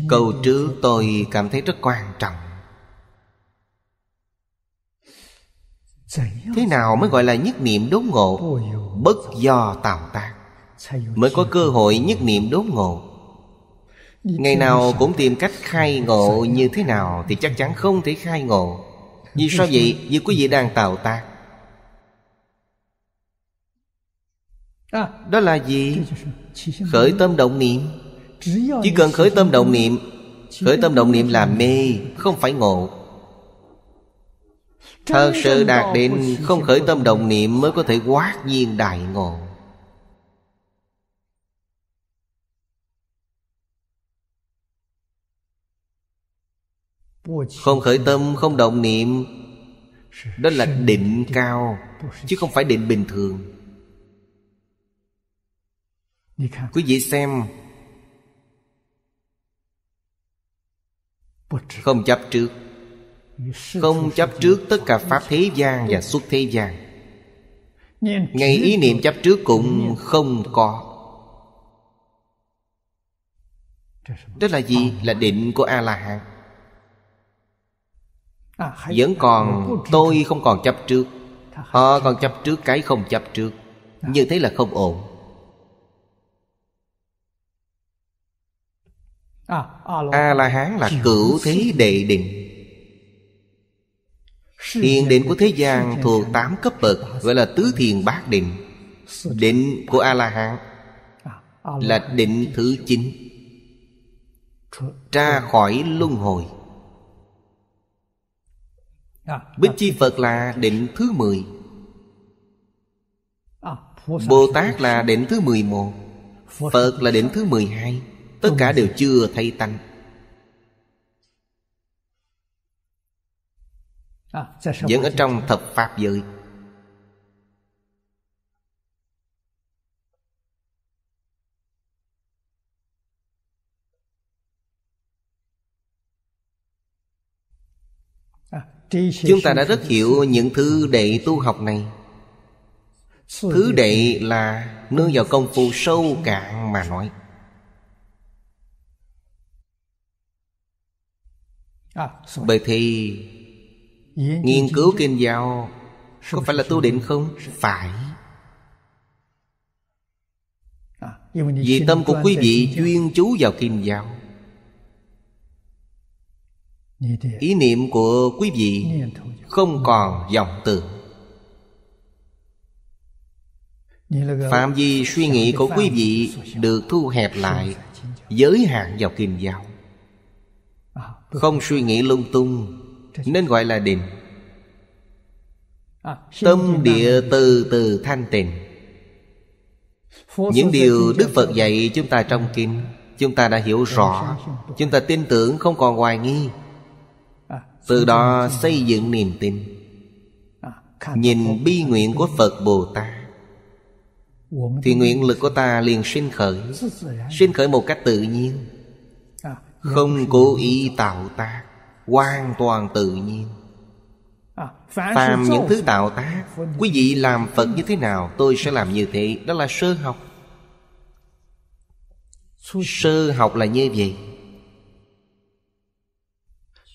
câu trước tôi cảm thấy rất quan trọng thế nào mới gọi là nhất niệm đốn ngộ bất do tạo tác mới có cơ hội nhất niệm đốn ngộ ngày nào cũng tìm cách khai ngộ như thế nào thì chắc chắn không thể khai ngộ vì sao vậy vì quý vị đang tạo tác đó là gì khởi tâm động niệm chỉ cần khởi tâm động niệm Khởi tâm động niệm là mê Không phải ngộ Thật sự đạt đến không khởi tâm động niệm Mới có thể quát nhiên đại ngộ Không khởi tâm, không động niệm Đó là định cao Chứ không phải định bình thường Quý vị xem Không chấp trước Không chấp trước tất cả Pháp thế gian và xuất thế gian Ngay ý niệm chấp trước cũng không có Đó là gì? Là định của A-la-hán à, Vẫn còn tôi không còn chấp trước Họ ờ, còn chấp trước cái không chấp trước Như thế là không ổn À, à, a la hán là cửu thế đệ định Thiền định của thế gian thuộc tám cấp bậc gọi là tứ thiền bát định định của a la hán à, là định thứ chín ra khỏi luân hồi bích chi phật là định thứ mười bồ tát là định thứ mười một phật là định thứ mười hai tất cả đều chưa thay tăng à, vẫn ở trong thập pháp giới à, chúng ta đã rất hiểu những thứ đệ tu học này thứ đệ là nương vào công phu sâu cạn mà nói À, Bởi thì Nghiên cứu kinh giáo Có phải là tu định không? Phải à, Vì tâm của quý vị chuyên chú vào kinh giáo Ý niệm của quý vị Không ừ. còn vọng tưởng Phạm vi suy nghĩ của quý vị Được thu hẹp lại Giới hạn vào kinh giáo không suy nghĩ lung tung Nên gọi là định Tâm địa từ từ thanh tịnh Những điều Đức Phật dạy chúng ta trong kinh Chúng ta đã hiểu rõ Chúng ta tin tưởng không còn hoài nghi Từ đó xây dựng niềm tin Nhìn bi nguyện của Phật Bồ Tát Thì nguyện lực của ta liền sinh khởi Sinh khởi một cách tự nhiên không cố ý tạo tác Hoàn toàn tự nhiên à, Phàm những thứ tạo tác Quý vị làm Phật như thế nào Tôi sẽ làm như thế Đó là sơ học Sơ học là như vậy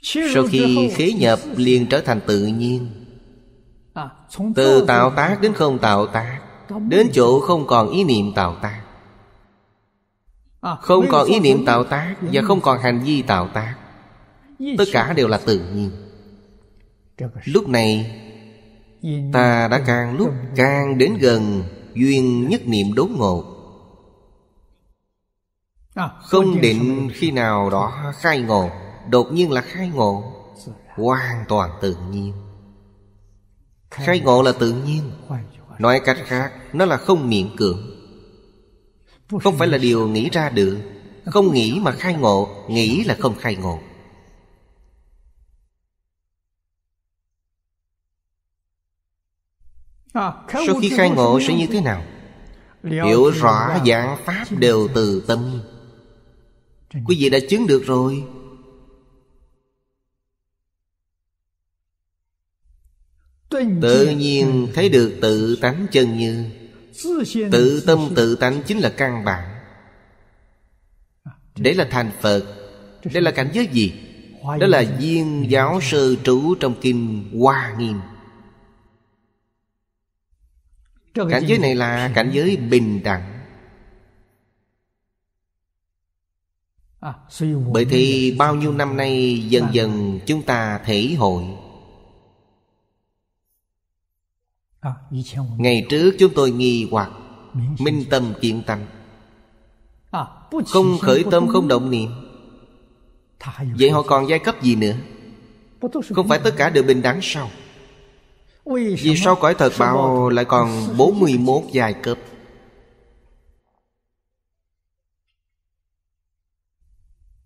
Sau khi khế nhập liền trở thành tự nhiên à, Từ tạo tác đến không tạo tác Đến chỗ không còn ý niệm tạo tác À, không còn ý niệm tạo tác Và không còn hành vi tạo tác Tất cả đều là tự nhiên Lúc này Ta đã càng lúc càng đến gần Duyên nhất niệm đốn ngộ à, Không định khi nào đó khai ngộ Đột nhiên là khai ngộ Hoàn toàn tự nhiên Khai ngộ là tự nhiên Nói cách khác Nó là không miễn cưỡng không phải là điều nghĩ ra được Không nghĩ mà khai ngộ Nghĩ là không khai ngộ Sau khi khai ngộ sẽ như thế nào? Hiểu rõ dạng Pháp đều từ tâm Quý vị đã chứng được rồi Tự nhiên thấy được tự tánh chân như tự tâm tự tánh chính là căn bản đấy là thành phật đây là cảnh giới gì đó là viên giáo sư trú trong kinh hoa nghiêm cảnh giới này là cảnh giới bình đẳng bởi thì bao nhiêu năm nay dần dần chúng ta thể hội ngày trước chúng tôi nghi hoặc minh tâm kiện à, tâm, không khởi tâm không động niệm vậy họ còn giai cấp gì nữa không phải tất cả đều bình đẳng sao vì sao cõi thật bảo lại còn 41 giai cấp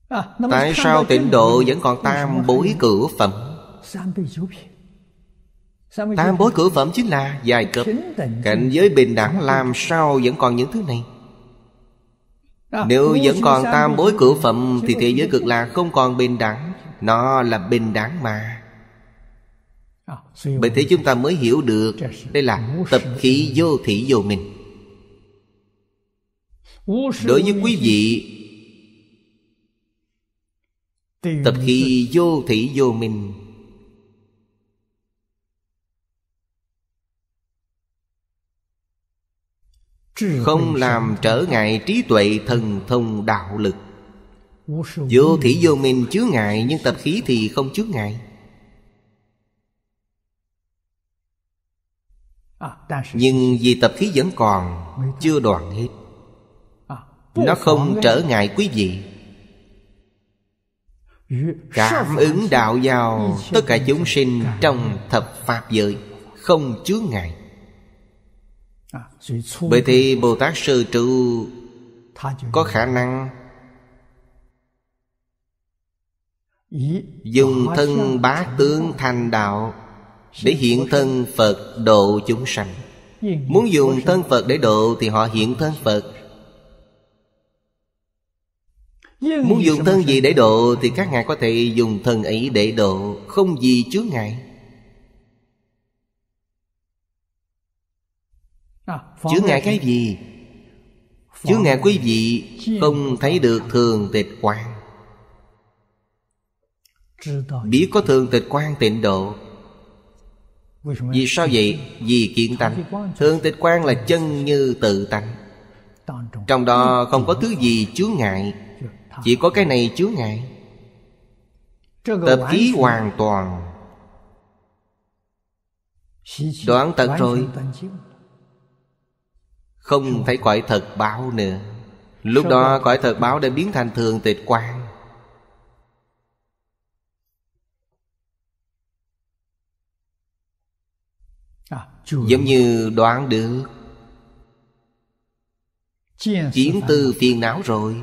à, Tại sao tịnh độ vẫn còn tam bối cửu phẩm Tam bối cửu phẩm chính là giai cấp Cảnh giới bình đẳng làm sao vẫn còn những thứ này Nếu vẫn còn tam bối cửu phẩm Thì thế giới cực lạc không còn bình đẳng Nó là bình đẳng mà Bởi thế chúng ta mới hiểu được Đây là tập khí vô thị vô mình Đối với quý vị Tập khí vô thị vô mình Không làm trở ngại trí tuệ thần thông đạo lực Vô thủy vô minh chứa ngại Nhưng tập khí thì không chứa ngại Nhưng vì tập khí vẫn còn Chưa đoạn hết Nó không trở ngại quý vị Cảm ứng đạo vào Tất cả chúng sinh trong thập Pháp giới Không chứa ngại bởi thì Bồ Tát Sư Trụ Có khả năng Dùng thân bá tướng thành đạo Để hiện thân Phật độ chúng sanh Muốn dùng thân Phật để độ Thì họ hiện thân Phật Muốn dùng thân gì để độ Thì các ngài có thể dùng thân ấy để độ Không gì chướng ngại À, chứa ngại cái gì chứa ngại quý vị không thấy được thường tịch quan, biết có thường tịch quan tịnh độ vì sao vậy? Vì kiện tánh Thường tịch quan là chân như tự tánh Trong đó không có thứ gì chứa ngại Chỉ có cái này chứa ngại Tập ký hoàn toàn Đoán tận rồi không thấy cõi thật báo nữa Lúc đó cõi thật báo đã biến thành thường tịch quan à, Giống như đoán được Chiến tư phiền não rồi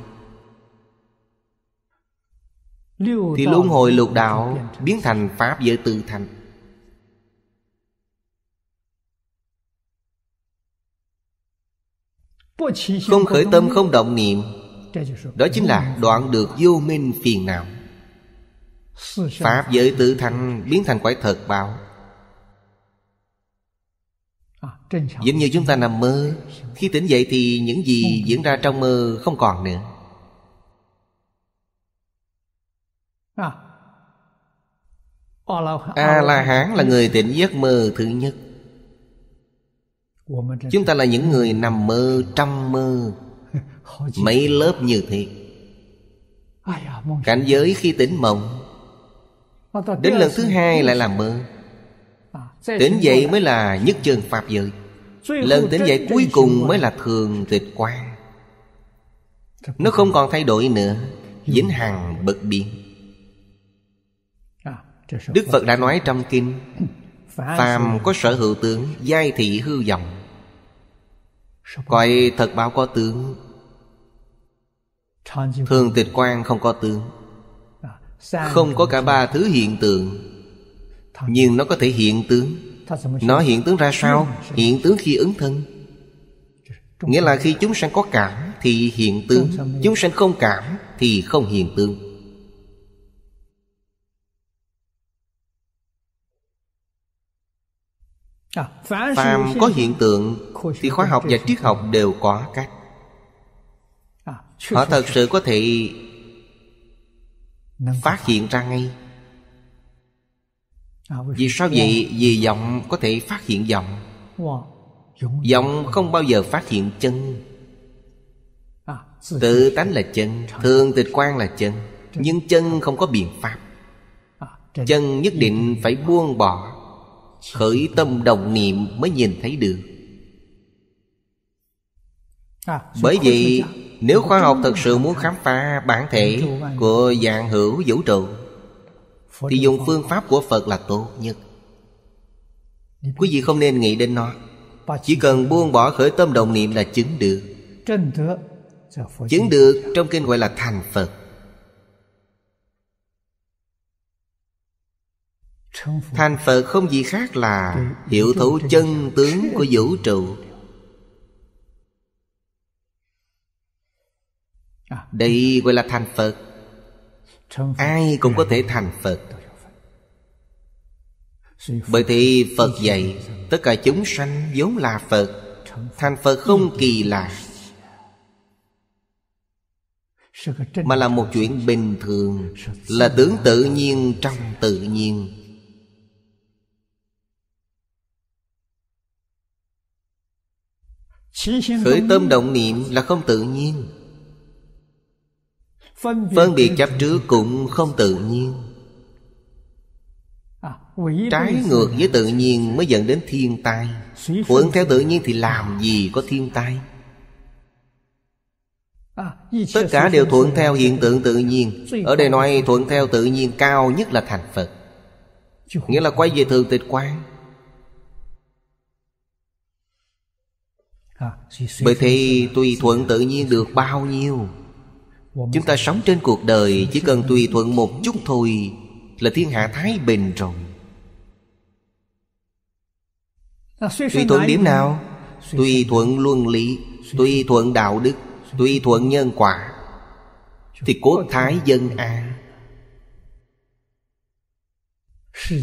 Thì luân hồi lục đạo Biến thành pháp giới tự thành Không khởi tâm không động niệm Đó chính là đoạn được vô minh phiền não Pháp giới tự thành biến thành quả thật bảo. À, Giống như chúng ta nằm mơ Khi tỉnh dậy thì những gì diễn ra trong mơ không còn nữa à. A-la-hán là người tỉnh giấc mơ thứ nhất chúng ta là những người nằm mơ trăm mơ mấy lớp như thế à, cảnh giới khi tỉnh mộng đến lần thứ hai lại làm mơ à, tỉnh dậy mới là nhất trường pháp giới lần tỉnh dậy cuối cùng mới là thường tịch quan nó không còn thay đổi nữa dính hằng bậc biến à, đức phật đã nói trong kinh phàm có sở hữu tướng giai thị hư vọng Coi thật báo có tướng Thường tịch quan không có tướng à, Không có cả ba thứ hiện tượng Nhưng nó có thể hiện tướng Nó hiện tướng ra sao? Hiện tướng khi ứng thân Nghĩa là khi chúng sanh có cảm Thì hiện tướng Chúng sanh không cảm Thì không hiện tướng phàm có hiện tượng thì khoa học và triết học đều có cách họ thật sự có thể phát hiện ra ngay à, vì sao vậy vì giọng có thể phát hiện giọng giọng không bao giờ phát hiện chân à, tự tánh là chân thường tịch quan là chân nhưng chân không có biện pháp à, chân nhất định phải buông bỏ khởi tâm đồng niệm mới nhìn thấy được à, bởi vì nếu khoa học thật sự muốn khám phá bản thể của dạng hữu vũ trụ Thì dùng phương pháp của Phật là tốt nhất Quý vị không nên nghĩ đến nó Chỉ cần buông bỏ khởi tâm đồng niệm là chứng được Chứng được trong kinh gọi là thành Phật Thành Phật không gì khác là Hiểu thấu chân tướng của vũ trụ à, Đây gọi là thành Phật Ai cũng có thể thành Phật Bởi thì Phật dạy Tất cả chúng sanh vốn là Phật Thành Phật không kỳ lạ Mà là một chuyện bình thường Là tướng tự nhiên trong tự nhiên Khởi tâm động niệm là không tự nhiên Phân biệt chấp trước cũng không tự nhiên à, Trái ngược với tự nhiên mới dẫn đến thiên tai Thuận theo tự nhiên thì làm gì có thiên tai à, Tất cả đều thuận theo hiện tượng tự nhiên Ở đây nói thuận theo tự nhiên cao nhất là thành Phật Nghĩa là quay về thường tịch quán. Bởi thì tùy thuận tự nhiên được bao nhiêu Chúng ta sống trên cuộc đời Chỉ cần tùy thuận một chút thôi Là thiên hạ thái bình rồi Tùy thuận điểm nào? Tùy thuận luân lý Tùy thuận đạo đức Tùy thuận nhân quả Thì quốc thái dân an à.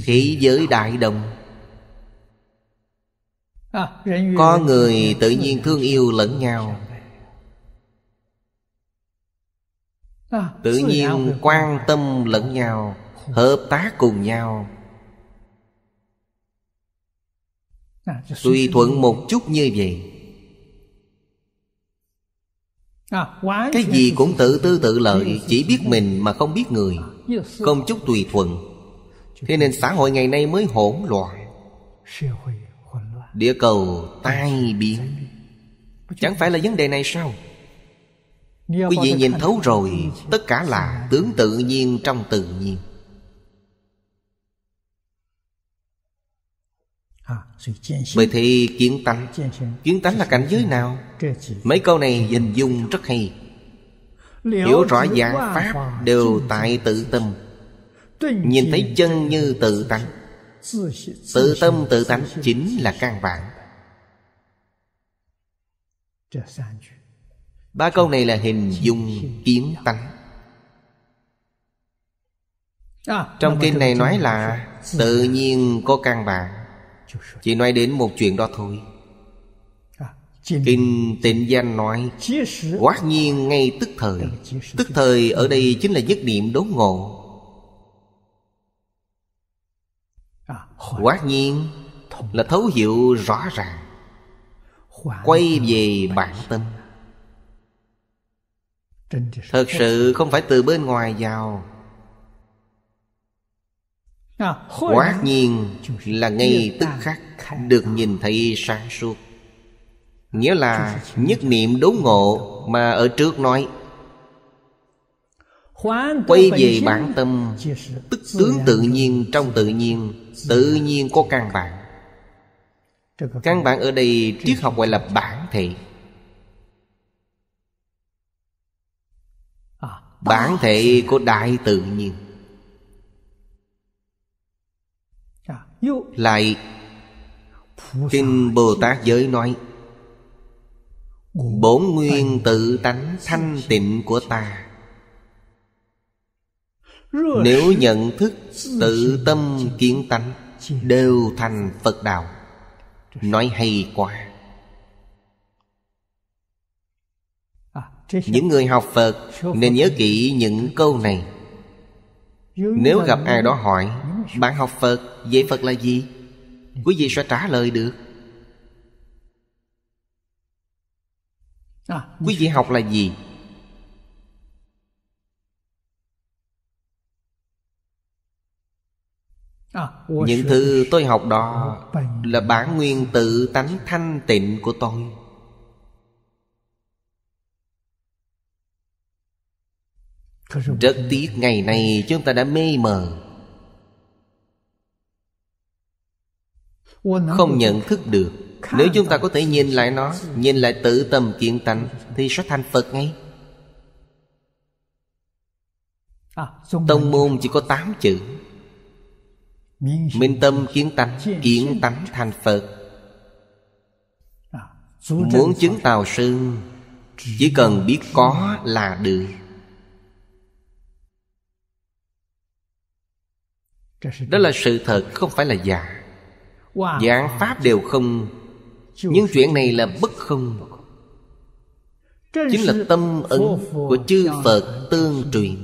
Thế giới đại đồng À, Có người tự nhiên thương yêu lẫn nhau à, Tự nhiên quan tâm lẫn nhau Hợp tác cùng nhau à, Tùy thuận một chút như vậy Cái gì cũng tự tư tự lợi Chỉ biết mình mà không biết người Không chút tùy thuận Thế nên xã hội ngày nay mới hỗn loạn Địa cầu tai biến Chẳng phải là vấn đề này sao Quý vị nhìn thấu rồi Tất cả là tướng tự nhiên trong tự nhiên Vậy à, thì kiến tánh Kiến tánh là cảnh giới nào Mấy câu này hình dung rất hay Hiểu rõ dạng Pháp đều tại tự tâm Nhìn thấy chân như tự tánh tự tâm tự tánh chính là căn bản ba câu này là hình dung kiến tánh trong kinh này nói là tự nhiên có căn bản chỉ nói đến một chuyện đó thôi Kinh tịnh danh nói Quát nhiên ngay tức thời Tức thời ở đây chính là nhất niệm đốn ngộ quả nhiên là thấu hiểu rõ ràng quay về bản tâm thật sự không phải từ bên ngoài vào Quả nhiên là ngay tức khắc Được nhìn thấy sáng suốt Nghĩa là nhất niệm đốn ngộ Mà ở trước nói Quay về bản tâm Tức tướng tự nhiên trong tự nhiên Tự nhiên có căn bản Căn bản ở đây triết học gọi là bản thể Bản thể của đại tự nhiên Lại Kinh Bồ Tát giới nói Bổn nguyên tự tánh thanh tịnh của ta nếu nhận thức tự tâm kiến tánh đều thành phật đạo nói hay quá những người học phật nên nhớ kỹ những câu này nếu gặp ai đó hỏi bạn học phật vậy phật là gì quý vị sẽ trả lời được quý vị học là gì À, những thứ tôi học đó là bản nguyên tự tánh thanh tịnh của tôi rất tiếc ngày nay chúng ta đã mê mờ không nhận thức được nếu chúng ta có thể nhìn lại nó nhìn lại tự tâm kiện tánh thì sẽ thành phật ngay à, tông môn chỉ có tám chữ Minh tâm kiến tánh Kiến tánh thành Phật Muốn chứng tào sơn Chỉ cần biết có là được Đó là sự thật không phải là giả Giảng Pháp đều không nhưng chuyện này là bất không Chính là tâm ấn của chư Phật tương truyền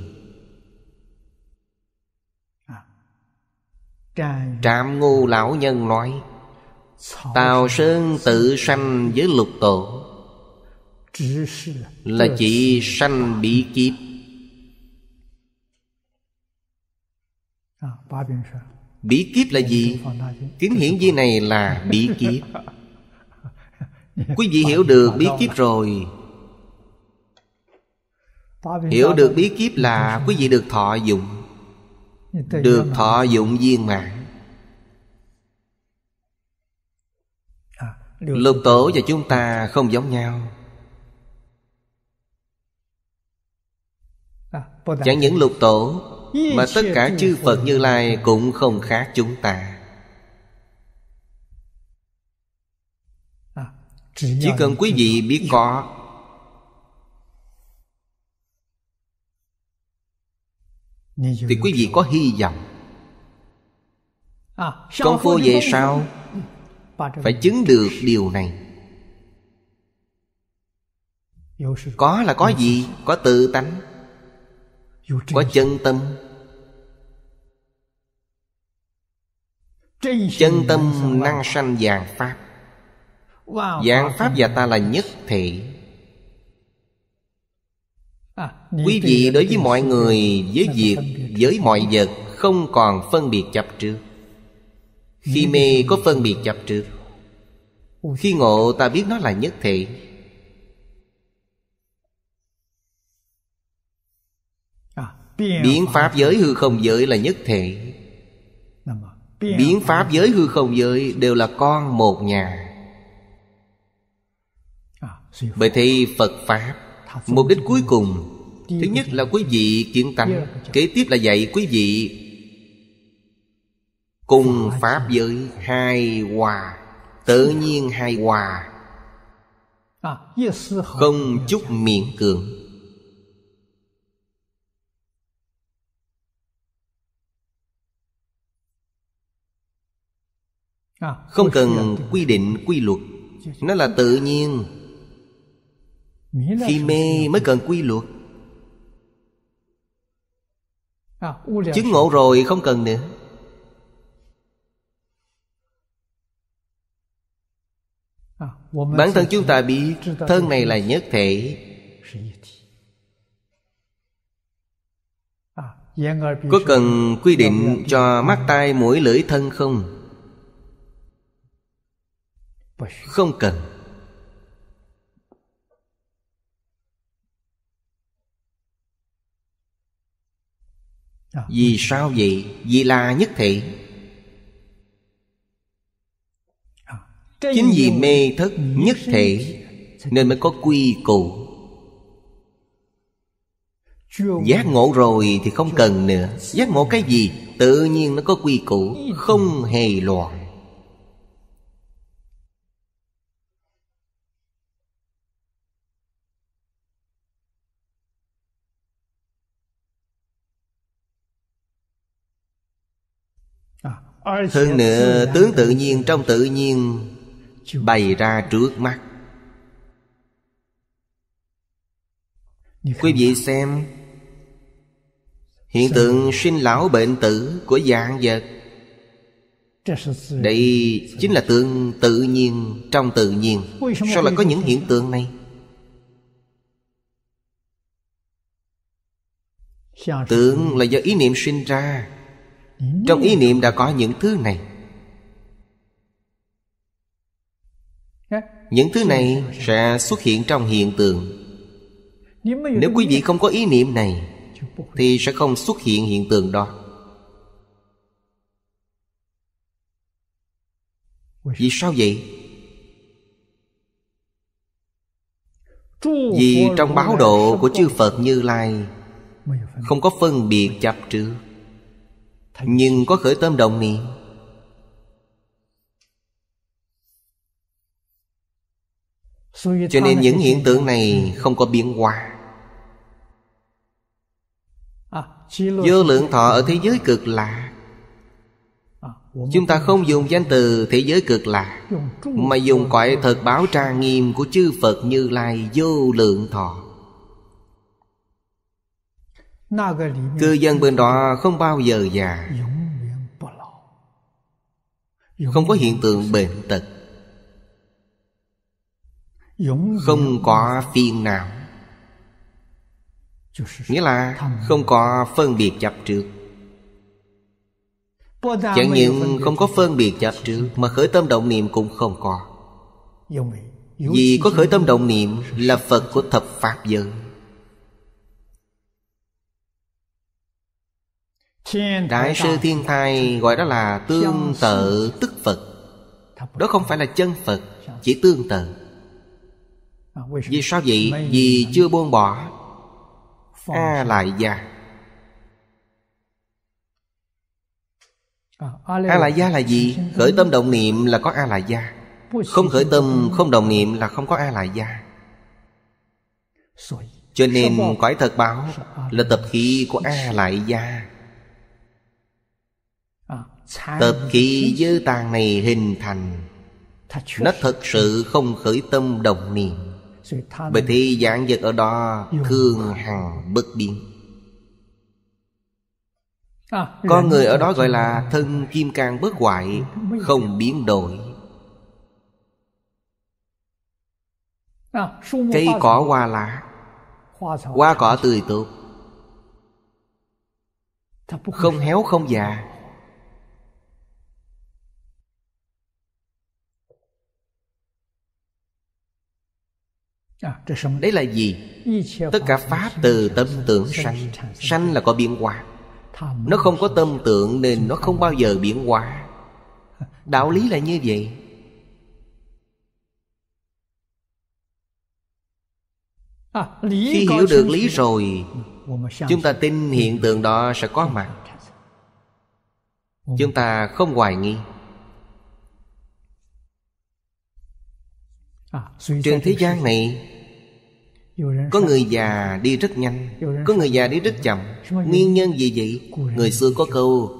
Trạm ngu lão nhân nói Tào Sơn tự sanh với lục tổ Là chỉ sanh bị kiếp à, bị kiếp là gì? Kiến hiển di này là bị kiếp Quý vị hiểu được bí kiếp rồi Hiểu được bí kiếp là quý vị được thọ dụng được thọ dụng viên mạng à, lục tổ và chúng ta không giống nhau à, chẳng những lục tổ mà tất cả chư phật như lai cũng không khác chúng ta à, chỉ cần quý vị biết có thì quý vị có hy vọng à, con phu về sau phải chứng được điều này có là có gì có tự tánh có chân tâm chân tâm năng sanh vàng pháp vàng pháp và ta là nhất thể À, quý vị đối với mọi người với việc với mọi vật không còn phân biệt chấp trước khi mê có phân biệt chấp trước khi ngộ ta biết nó là nhất thể à, biến pháp giới hư không giới là nhất thể biến pháp giới hư không giới đều là con một nhà à, bởi thế phật pháp Mục đích cuối cùng Thứ nhất là quý vị kiện tánh Kế tiếp là dạy quý vị Cùng Pháp giới hai hòa Tự nhiên hai hòa Không chút miệng cường Không cần quy định quy luật Nó là tự nhiên khi mê mới cần quy luật à, chứng ngộ rồi không cần nữa à, bản thân chúng ta biết thân này là nhất thể à, có cần quy định cho mắt tai mũi lưỡi thân không không cần Ờ. Vì sao vậy? Vì là nhất thị ờ. Chính vì mê thất nhất thể Nên mới có quy củ Giác ngộ rồi thì không cần nữa Giác ngộ cái gì Tự nhiên nó có quy củ Không hề loạn Hơn nữa tướng tự nhiên trong tự nhiên Bày ra trước mắt Quý vị xem Hiện tượng sinh lão bệnh tử của dạng vật Đây chính là tượng tự nhiên trong tự nhiên Sao lại có những hiện tượng này Tượng là do ý niệm sinh ra trong ý niệm đã có những thứ này những thứ này sẽ xuất hiện trong hiện tượng nếu quý vị không có ý niệm này thì sẽ không xuất hiện hiện tượng đó vì sao vậy vì trong báo độ của chư phật như lai không có phân biệt chấp trước nhưng có khởi tâm đồng niệm Cho nên những hiện tượng này không có biến hóa à, Vô lượng thọ ở thế giới cực lạ à, Chúng ta không dùng danh từ thế giới cực lạ Mà dùng cõi thật báo trang nghiêm của chư Phật Như Lai vô lượng thọ Cư dân bên đó không bao giờ già Không có hiện tượng bệnh tật Không có phiền não, Nghĩa là không có phân biệt chấp trước Chẳng những không có phân biệt chấp trước Mà khởi tâm động niệm cũng không có Vì có khởi tâm động niệm Là Phật của thập Pháp giới đại sư thiên thai gọi đó là tương tự tức phật đó không phải là chân phật dạ. chỉ tương tự à, vì sao vậy vì chưa buông bỏ a à, lại già a lại gia là gì khởi tâm động niệm là có a lại gia không khởi tâm không đồng niệm là không có a lại gia cho nên cõi thật báo là tập khí của a lại gia Tập khí dơ tàn này hình thành Nó thật sự không khởi tâm đồng niệm Bởi thì dạng vật ở đó thường hằng bất biến à, con người ở đó gọi là Thân kim cang bất hoại Không biến đổi à, Cây cỏ hoa lá Hoa cỏ tươi tốt Không héo không già Dạ. đấy là gì tất cả pháp từ tâm tưởng sanh sanh là có biến hóa nó không có tâm tưởng nên nó không bao giờ biến hóa đạo lý là như vậy à, khi hiểu được lý rồi chúng ta tin hiện tượng đó sẽ có mặt chúng ta không hoài nghi À, Trên thế gian này Có người già đi rất nhanh Có người già đi rất chậm Nguyên nhân gì vậy? Người xưa có câu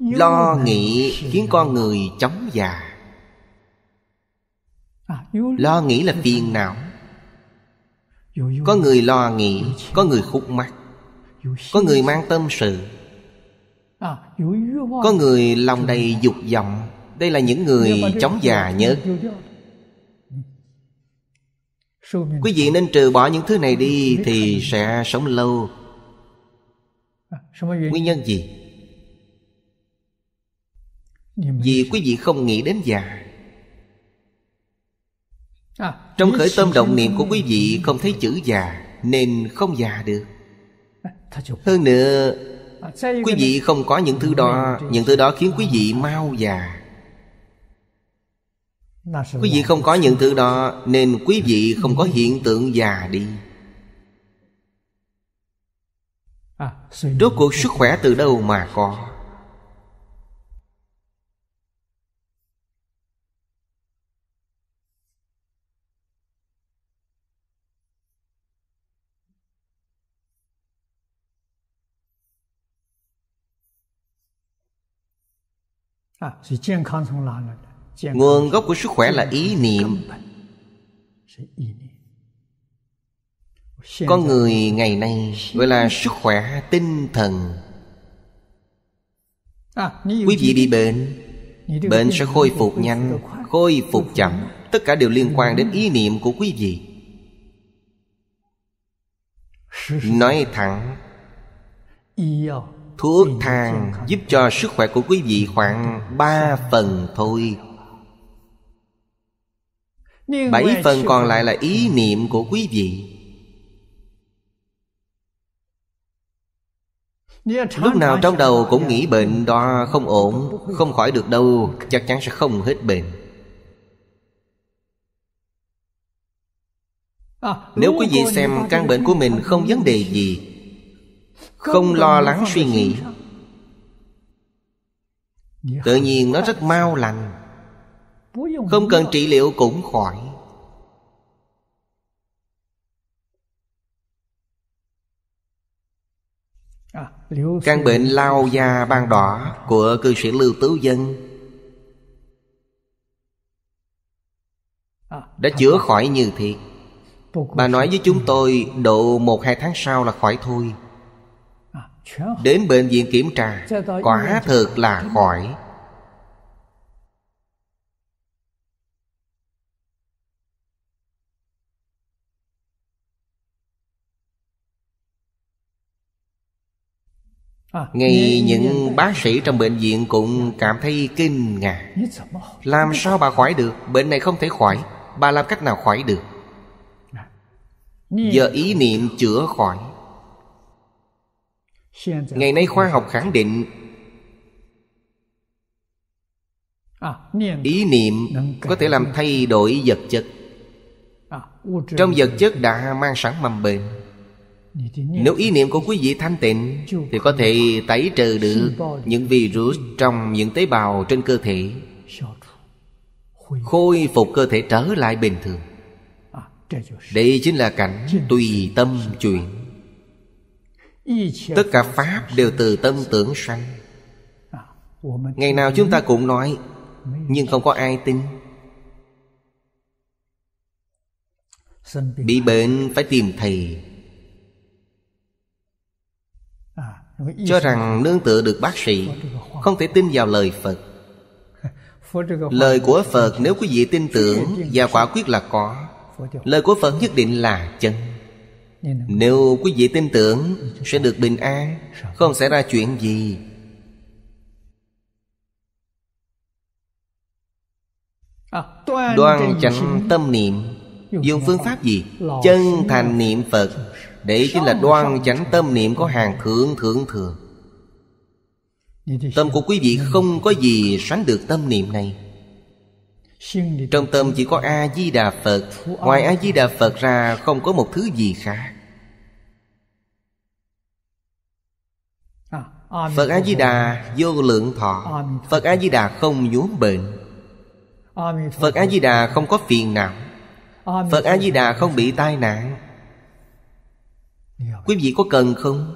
Lo nghĩ khiến con người chóng già à, Lo nghĩ là phiền não Có người lo nghĩ Có người khúc mắt Có người mang tâm sự à, Có người lòng đầy dục vọng Đây là những người chóng già nhất quý vị nên trừ bỏ những thứ này đi thì sẽ sống lâu à, nguyên nhân gì vì quý vị không nghĩ đến già à, trong khởi tâm động niệm của quý vị không thấy chữ già nên không già được à, hơn nữa quý vị không có những thứ đó những thứ đó khiến quý vị mau già quý vị không có những thứ đó nên quý vị không có hiện tượng già đi à, rốt cuộc sức khỏe từ đâu mà có à, nguồn gốc của sức khỏe là ý niệm con người ngày nay gọi là sức khỏe tinh thần à, quý vị bị bệnh bệnh sẽ khôi phục nhanh khôi phục chậm tất cả đều liên quan đến ý niệm của quý vị nói thẳng thuốc thang giúp cho sức khỏe của quý vị khoảng 3 phần thôi bảy phần còn lại là ý ừ. niệm của quý vị lúc nào trong đầu cũng nghĩ bệnh đó không ổn không khỏi được đâu chắc chắn sẽ không hết bệnh à, nếu quý vị xem căn bệnh của mình không vấn đề gì không lo lắng suy nghĩ dạ. tự nhiên nó rất dạ. mau lành không cần trị liệu cũng khỏi à, Căn bệnh lao da ban đỏ của cư sĩ Lưu Tứ Dân à, Đã à. chữa khỏi như thiệt Bà nói với chúng tôi độ một hai tháng sau là khỏi thôi Đến bệnh viện kiểm tra Quả thực là khỏi À, ngay những bác sĩ trong bệnh viện cũng dạ. cảm thấy kinh ngạc Làm sao bà khỏi được Bệnh này không thể khỏi Bà làm cách nào khỏi được à, Giờ ý niệm chữa khỏi Ngày nay khoa học khẳng định à, Ý niệm có thể làm thay đổi vật chất Trong vật chất đã mang sẵn mầm bệnh nếu ý niệm của quý vị thanh tịnh Thì có thể tẩy trừ được những virus trong những tế bào trên cơ thể Khôi phục cơ thể trở lại bình thường Đây chính là cảnh tùy tâm chuyển Tất cả Pháp đều từ tâm tưởng sanh Ngày nào chúng ta cũng nói Nhưng không có ai tin Bị bệnh phải tìm thầy cho rằng nương tựa được bác sĩ không thể tin vào lời phật lời của phật nếu quý vị tin tưởng và quả quyết là có lời của phật nhất định là chân nếu quý vị tin tưởng sẽ được bình an không xảy ra chuyện gì à, đoan chánh tâm niệm dùng phương pháp gì chân thành niệm phật Đấy chính là đoan chánh tâm niệm có hàng thượng thượng thừa Tâm của quý vị không có gì sánh được tâm niệm này Trong tâm chỉ có A-di-đà Phật Ngoài A-di-đà Phật ra không có một thứ gì khác Phật A-di-đà vô lượng thọ Phật A-di-đà không nhuốm bệnh Phật A-di-đà không có phiền não Phật A-di-đà không bị tai nạn quý vị có cần không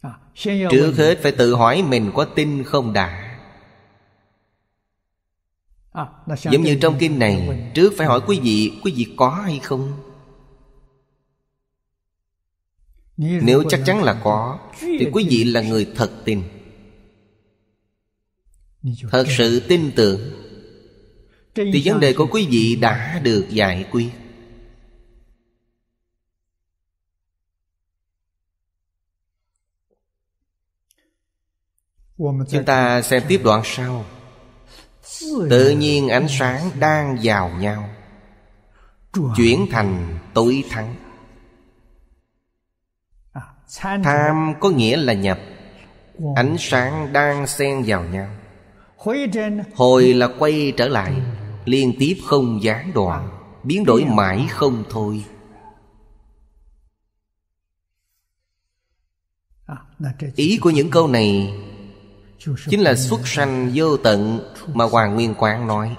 à, trước hết phải tự hỏi mình có tin không đã à, giống như trong kinh này trước phải hỏi quý vị quý vị có hay không nếu chắc chắn là có thì quý vị là người thật tin thật sự tin tưởng thì vấn đề của quý vị đã được giải quyết Chúng ta xem tiếp đoạn sau Tự nhiên ánh sáng đang vào nhau Chuyển thành tối thắng Tham có nghĩa là nhập Ánh sáng đang xen vào nhau Hồi là quay trở lại Liên tiếp không gián đoạn Biến đổi mãi không thôi Ý của những câu này chính là xuất sanh vô tận mà hoàng nguyên quán nói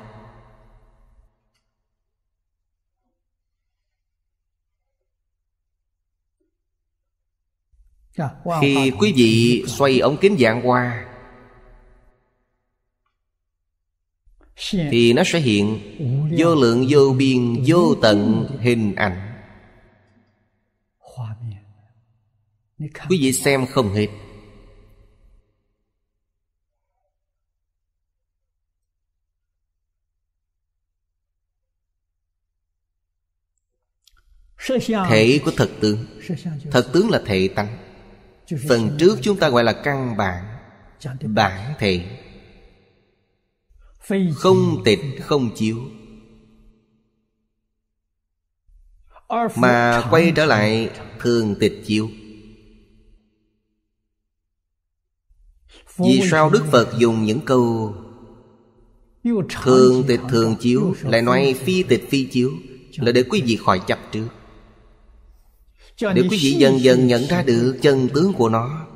dạ, khi quý vị xoay ống kính dạng qua thì nó sẽ hiện vô lượng vô biên vô tận hình ảnh quý vị xem không hết thể của thật tướng thật tướng là thể tánh phần trước chúng ta gọi là căn bản bản thể không tịch không chiếu mà quay trở lại thường tịch chiếu vì sao đức phật dùng những câu thường tịch thường chiếu lại nói phi tịch phi chiếu là để quý vị khỏi chấp trước để quý vị dần dần nhận ra được chân tướng của nó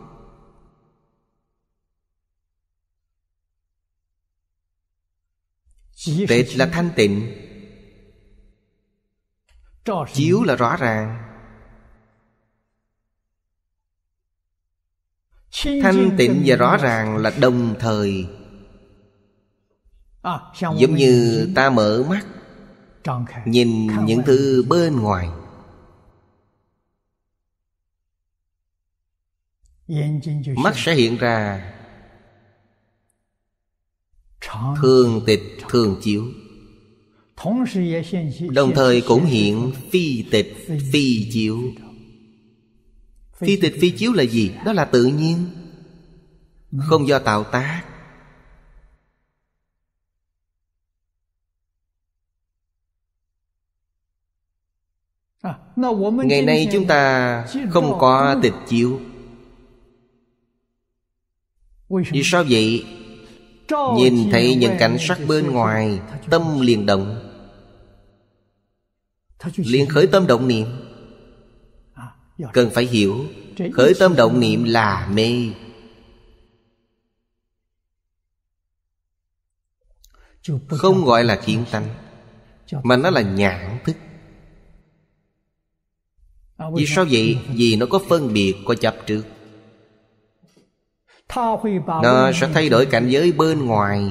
tịch là thanh tịnh chiếu là rõ ràng thanh tịnh và rõ ràng là đồng thời à, giống như ta mở mắt nhìn những thứ bên ngoài mắt sẽ hiện ra thường tịch thường chiếu đồng thời cũng hiện phi tịch phi chiếu phi tịch phi chiếu là gì đó là tự nhiên không do tạo tác à, ngày nay chúng ta không có tịch chiếu vì sao vậy? Nhìn thấy những cảnh sắc bên ngoài Tâm liền động Liền khởi tâm động niệm à, Cần phải hiểu Khởi tâm động niệm là mê Không gọi là kiến tánh Mà nó là nhãn thức à, Vì sao vậy? Vì nó có phân biệt có chấp trước nó sẽ thay đổi cảnh giới bên ngoài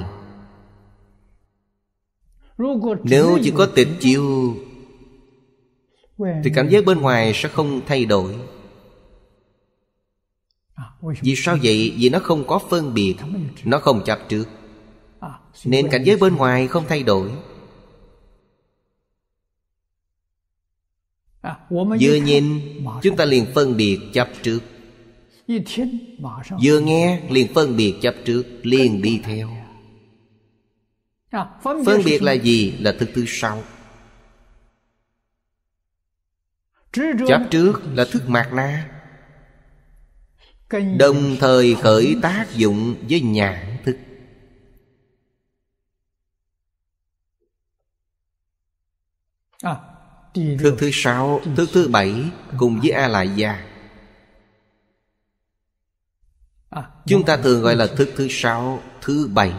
Nếu chỉ có tịch chiêu Thì cảnh giới bên ngoài sẽ không thay đổi à, Vì sao vậy? Vì nó không có phân biệt Nó không chấp trước à, Nên cảnh giới bên ngoài không thay đổi à, Vừa nhìn Chúng ta liền phân biệt chấp trước Vừa nghe liền phân biệt chấp trước Liền đi theo à, Phân biệt là gì? Là thức thứ sau Chấp trước là thức mạt na Đồng thời khởi tác dụng với nhãn thức à, Thức thứ sáu, thức thứ bảy Cùng với a la gia Chúng ta thường gọi là thức thứ sáu, thứ bảy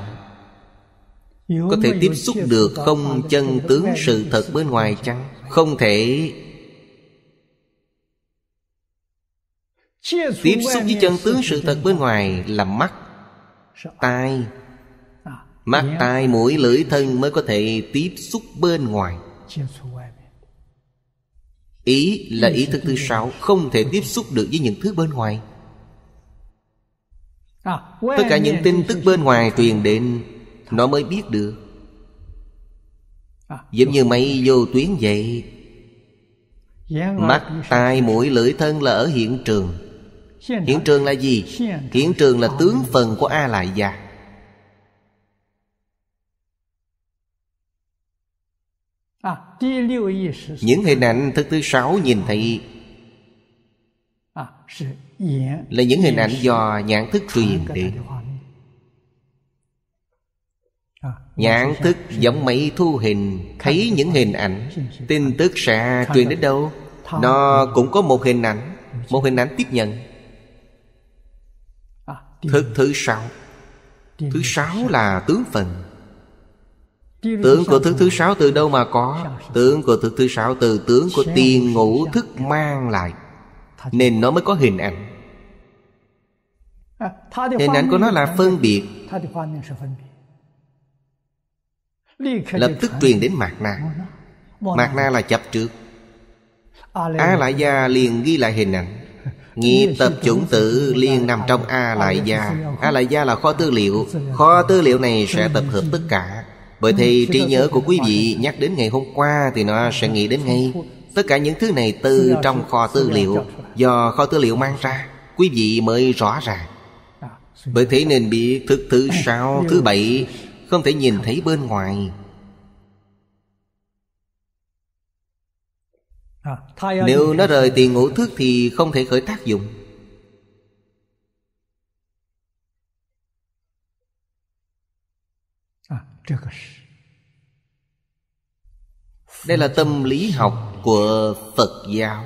Có thể tiếp xúc được không chân tướng sự thật bên ngoài chăng? Không thể Tiếp xúc với chân tướng sự thật bên ngoài là mắt Tai Mắt, tai, mũi, lưỡi, thân mới có thể tiếp xúc bên ngoài Ý là ý thức thứ sáu Không thể tiếp xúc được với những thứ bên ngoài À, tất cả những tin tức bên ngoài truyền đến nó mới biết được à, giống như mây vô tuyến vậy dạ, mắt tai mũi lưỡi thân là ở hiện trường hiện trường là gì hiện trường là tướng phần của a lại gia à, những hình ảnh thức thứ sáu nhìn thấy là những hình ảnh do nhãn thức truyền đến nhãn thức giống máy thu hình thấy những hình ảnh tin tức sẽ truyền đến đâu nó cũng có một hình ảnh một hình ảnh tiếp nhận à, thức thứ sáu thứ sáu là tướng phần Tướng của thức thứ sáu từ đâu mà có Tướng của thức thứ sáu từ tướng của tiền ngũ thức mang lại nên nó mới có hình ảnh à, Hình ảnh của nó là phân biệt Lập tức truyền đến mạc na Mạc na là chập trước A lại gia liền ghi lại hình ảnh Nghiệp tập chủng tử liên nằm trong A lại gia A lại gia là kho tư liệu Kho tư liệu này sẽ tập hợp tất cả Bởi ừ, thì trí nhớ của quý vị nhắc đến ngày hôm qua Thì nó sẽ nghĩ đến ngay Tất cả những thứ này từ trong kho tư liệu Do kho tư liệu mang ra Quý vị mới rõ ràng à, Bởi thế nên bị thực thứ sáu, thứ bảy Không thể nhìn thấy bên ngoài à, Nếu nó rời tiền ngũ thức thì không thể khởi tác dụng à, Đây là tâm lý học của phật giáo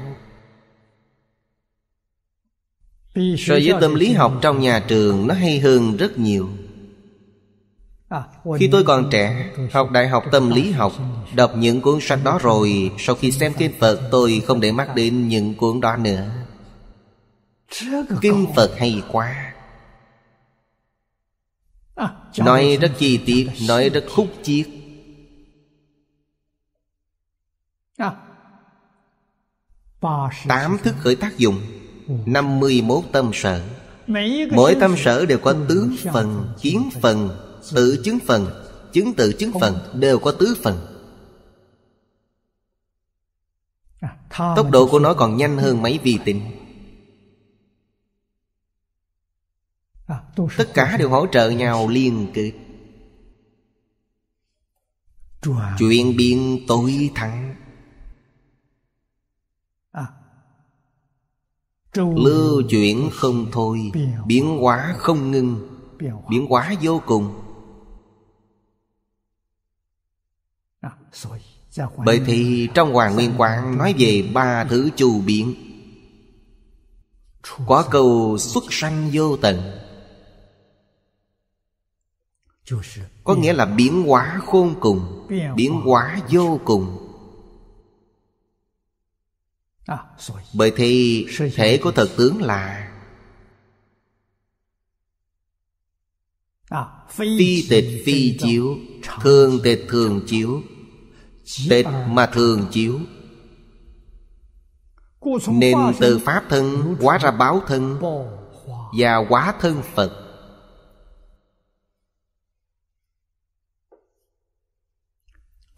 so với tâm lý học trong nhà trường nó hay hơn rất nhiều khi tôi còn trẻ học đại học tâm lý học đọc những cuốn sách đó rồi sau khi xem kinh phật tôi không để mắt đến những cuốn đó nữa kinh phật hay quá nói rất chi tiết nói rất khúc chiết Tám thức khởi tác dụng 51 ừ. tâm sở Mỗi tâm sở đều có ừ, tứ phần, kiến phần, tự chứng phần Chứng tự chứng phần đều có tứ phần à, Tốc độ của nó còn nhanh hơn máy vi tính à, Tất cả đều hỗ trợ nhau liên kết Chuyện biên tối thắng. lưu chuyển không thôi biến hóa không ngưng biến hóa vô cùng à, bởi thì trong Hoàng Nguyên dạ. Quang nói về ba thứ chu biến quả cầu xuất sanh vô tận Có nghĩa là biến hóa khôn cùng Biến hóa vô cùng À, Bởi thì thể của thật tướng là à, Phi tịch phi chiếu Thường tịch thường chiếu Tịch mà thường chiếu Nên từ pháp thân Quá ra báo thân Và quá thân Phật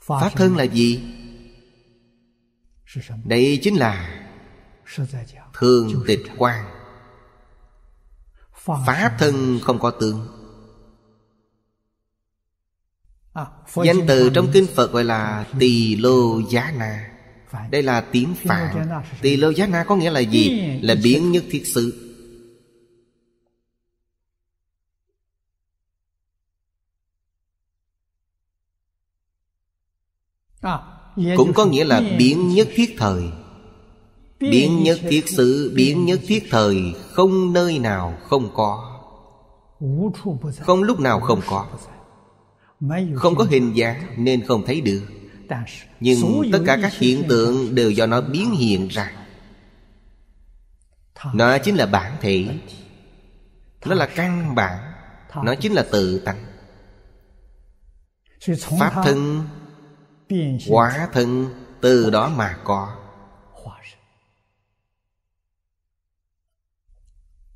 Pháp thân là gì? đây chính là thường tịch quan pháp thân không có tướng danh từ trong kinh phật gọi là tỳ lô giá na đây là tiếng phạn tỳ lô giá na có nghĩa là gì là biến nhất thiết sự à cũng có nghĩa là biến nhất thiết thời Biến nhất thiết sự Biến nhất thiết thời Không nơi nào không có Không lúc nào không có Không có hình dáng Nên không thấy được Nhưng tất cả các hiện tượng Đều do nó biến hiện ra Nó chính là bản thể Nó là căn bản Nó chính là tự tánh Pháp thân Quả thân từ đó mà có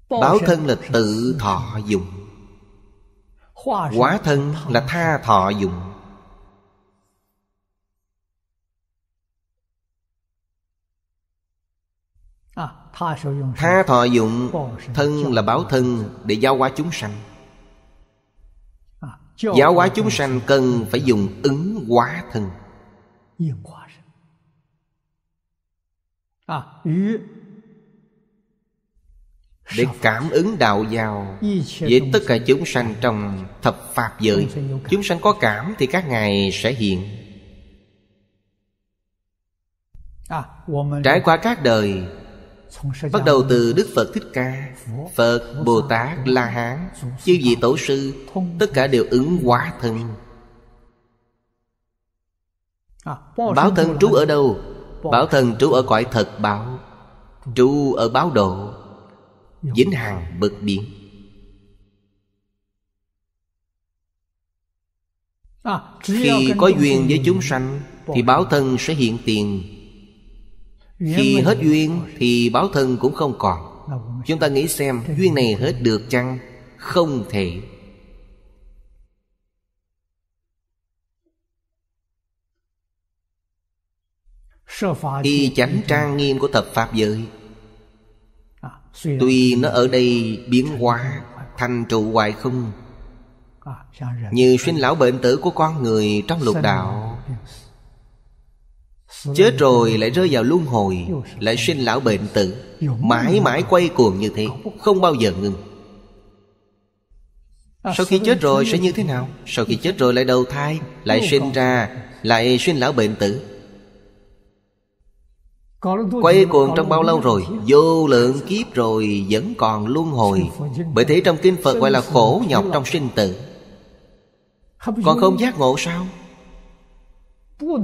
Báo thân là tự thọ dùng Quá thân là tha thọ dùng à, Tha thọ dụng Thân là báo thân Để giáo hóa chúng sanh à, Giáo hóa chúng sanh cần phải dùng ứng hóa thân để cảm ứng đạo vào với tất cả chúng sanh trong thập pháp giới chúng sanh có cảm thì các ngài sẽ hiện à, trải qua các đời bắt đầu từ đức phật thích ca phật bồ tát la hán chư vị tổ sư tất cả đều ứng hóa thân À, báo thân trú ở đâu? Bảo thân trú ở cõi thật báo Trú ở báo độ Dính hàng bực biển à, Khi có duyên với chúng sanh Thì báo thân sẽ hiện tiền Khi hết duyên Thì báo thân cũng không còn Chúng ta nghĩ xem Duyên này hết được chăng Không thể y chánh trang nghiêm của thập pháp giới à, tuy nó ở đây biến hóa thành trụ hoài không à, như sinh lão bệnh tử của con người trong lục đạo Chết rồi lại rơi vào luân hồi Lại sinh lão bệnh tử Mãi mãi quay cuồng như thế Không bao giờ ngừng à, Sau khi chết rồi sẽ như thế nào Sau khi chết rồi lại đầu thai Lại sinh ra Lại sinh lão bệnh tử Quay cuồng trong bao lâu rồi Vô lượng kiếp rồi Vẫn còn luân hồi Bởi thế trong kinh Phật gọi là khổ nhọc trong sinh tử Còn không giác ngộ sao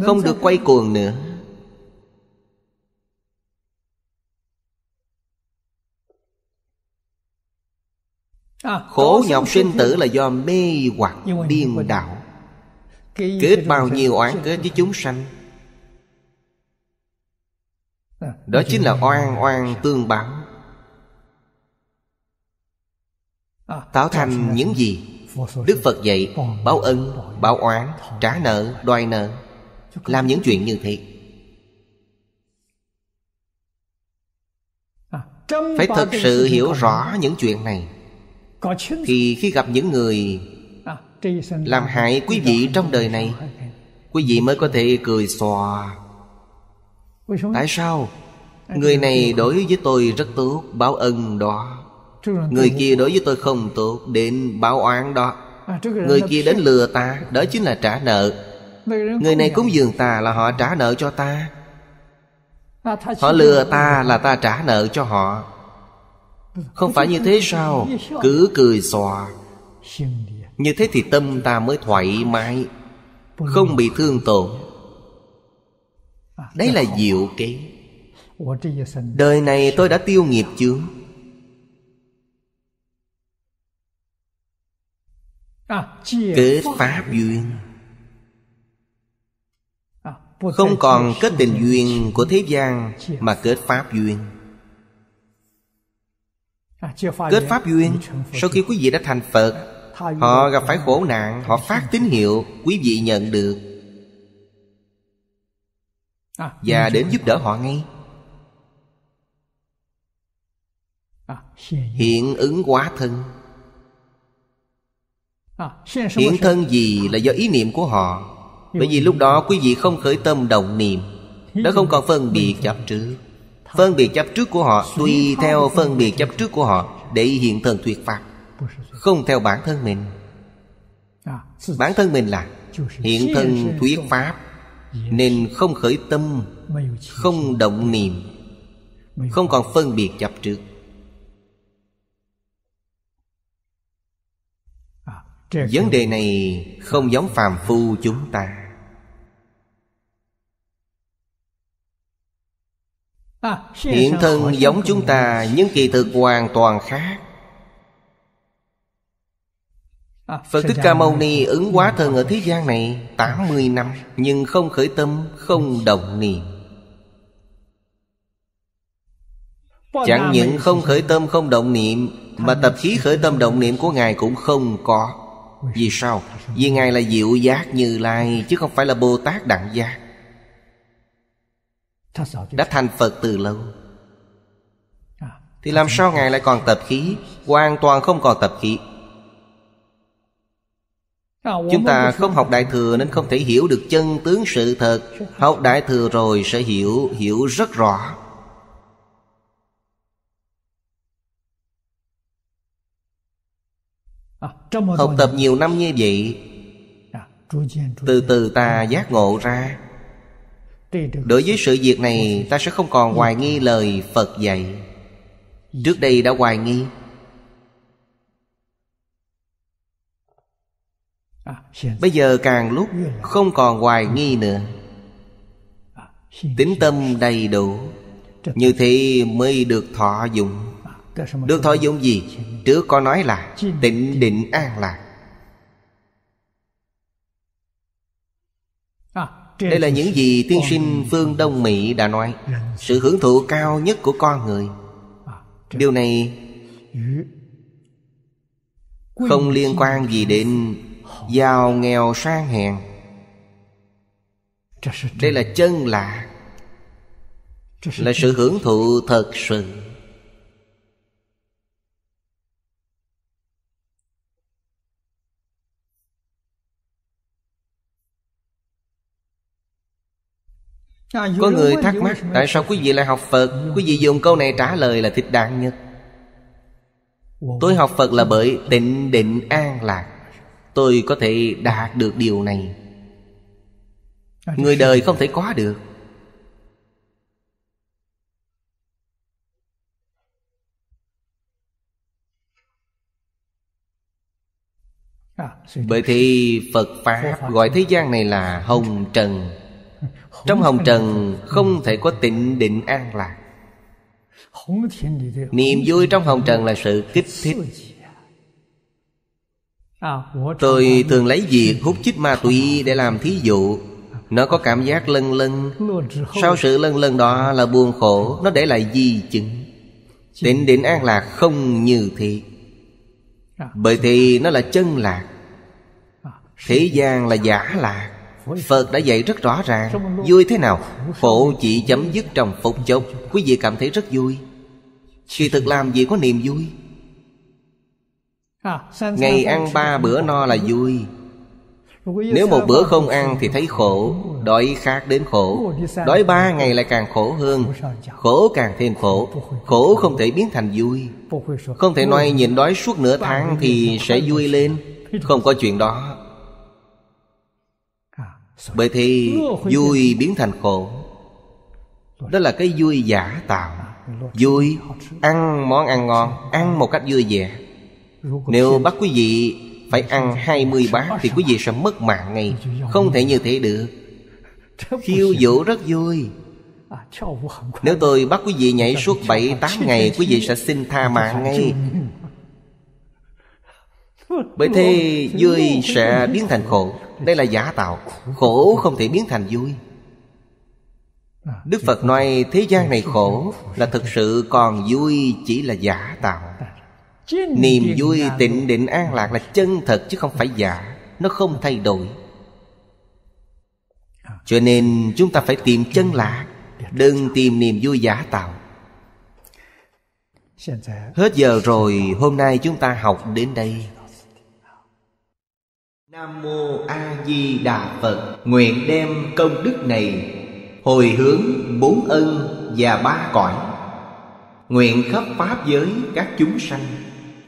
Không được quay cuồng nữa à, Khổ nhọc sinh tử là do mê hoặc điên đạo Kết bao nhiêu oán kết với chúng sanh Ờ, đó chính là à, oan oan tương báo à, tạo thành những gì đức phật dạy báo ân báo oán trả nợ đòi nợ làm những chuyện như thế à, phải thật sự hiểu rõ những chuyện này thì khi gặp những người làm hại quý vị trong đời này quý vị mới có thể cười xòa Tại sao Người này đối với tôi rất tốt Báo ân đó Người kia đối với tôi không tốt Đến báo oán đó à, Người kia đến lừa ta Đó chính là trả nợ Người này cúng dường ta là họ trả nợ cho ta Họ lừa ta là ta trả nợ cho họ ừ. Không phải như thế sao Cứ cười xòa Như thế thì tâm ta mới thoải mái Không bị thương tổn Đấy là dạ. diệu kế Đời này tôi đã tiêu nghiệp chướng à, Kết pháp duyên à, Không còn kết tình duyên của thế gian Mà kết pháp duyên à, Kết pháp duyên Sau khi quý vị đã thành Phật Họ gặp phải khổ nạn Họ phát tín hiệu Quý vị nhận được À, và đến giúp đỡ họ ngay à, hiện ứng quá thân à, hiện thân gì là do ý niệm của họ bởi vì lúc đó quý vị không khởi tâm đồng niệm Nó không còn phân biệt chấp trước Phân biệt chấp trước của họ Tùy theo phân biệt chấp trước của họ Để hiện thân thuyết pháp Không theo bản thân mình Bản thân mình là Hiện thân thuyết pháp nên không khởi tâm Không động niệm Không còn phân biệt chấp trước à, Vấn đề này không giống phàm phu chúng ta à, Hiện thân giống chúng ta Nhưng kỳ thực hoàn toàn khác À, Phật Thích Ca Mâu Ni ứng quá thân ở thế gian này 80 năm Nhưng không khởi tâm, không động niệm Chẳng những không khởi tâm, không động niệm Mà tập khí khởi tâm động niệm của Ngài cũng không có Vì sao? Vì Ngài là diệu giác như lai Chứ không phải là Bồ Tát Đặng gia Đã thành Phật từ lâu à, Thì làm sao Ngài lại còn tập khí Hoàn toàn không còn tập khí Ờ, Chúng ta không học Đại Thừa nên không thể hiểu được chân tướng sự thật Học Đại Thừa rồi sẽ hiểu, hiểu rất rõ ờ, Học tập nhiều năm như vậy dạ, Từ từ ta giác ngộ ra Đối với sự việc này ta sẽ không còn hoài nghi lời Phật dạy Trước đây đã hoài nghi À, bây giờ càng lúc không còn hoài nghi nữa à, tính tâm đầy đủ như thế mới được thọ dụng à, được thọ dụng gì trước có nói là tịnh định an lạc đây là những gì tiên sinh phương đông mỹ đã nói sự hưởng thụ cao nhất của con người điều này không liên quan gì đến giàu nghèo sang hèn đây là chân lạ là sự hưởng thụ thật sự Có người thắc mắc Tại sao quý vị lại học Phật ừ. Quý vị dùng câu này trả lời là thích đáng nhất Tôi học Phật là bởi tịnh định an lạc tôi có thể đạt được điều này người đời không thể có được bởi thì phật pháp gọi thế gian này là hồng trần trong hồng trần không thể có tịnh định an lạc niềm vui trong hồng trần là sự kích thích À, Tôi thường lấy việc hút chích ma túy để làm thí dụ Nó có cảm giác lân lân Sau sự lân lân đó là buồn khổ Nó để lại di chứng Đến đến an lạc không như thị à. Bởi thì nó là chân lạc à, Thế gian là giả lạc Phật đã dạy rất rõ ràng Vui thế nào Khổ chỉ chấm dứt trong phục chốc Quý vị cảm thấy rất vui khi thực làm gì có niềm vui À, ngày ăn ba bữa no là vui Nếu một bữa không ăn thì thấy khổ Đói khát đến khổ Đói ba ngày lại càng khổ hơn Khổ càng thêm khổ Khổ không thể biến thành vui Không thể nói nhìn đói suốt nửa tháng thì sẽ vui lên Không có chuyện đó à, Bởi thì vui biến thành khổ Đó là cái vui giả tạo à, Vui Ăn món ăn ngon Ăn một cách vui vẻ nếu bắt quý vị phải ăn 20 bát Thì quý vị sẽ mất mạng ngay Không thể như thế được Khiêu vũ rất vui à, Nếu tôi bắt quý vị nhảy suốt 7-8 ngày Quý vị sẽ xin tha mạng ngay Bởi thế vui sẽ biến thành khổ Đây là giả tạo Khổ không thể biến thành vui à, Đức Phật nói thế gian này khổ Là thực sự còn vui chỉ là giả tạo à, niềm vui tịnh định an lạc là chân thật chứ không phải giả nó không thay đổi à. cho nên chúng ta phải tìm chân lạc Đừng tìm niềm vui giả tạo Hết giờ rồi Hôm nay chúng ta học đến đây Nam Mô A Di Đà Phật Nguyện đem công đức này Hồi hướng bốn ân và ba cõi Nguyện khắp Pháp giới các chúng sanh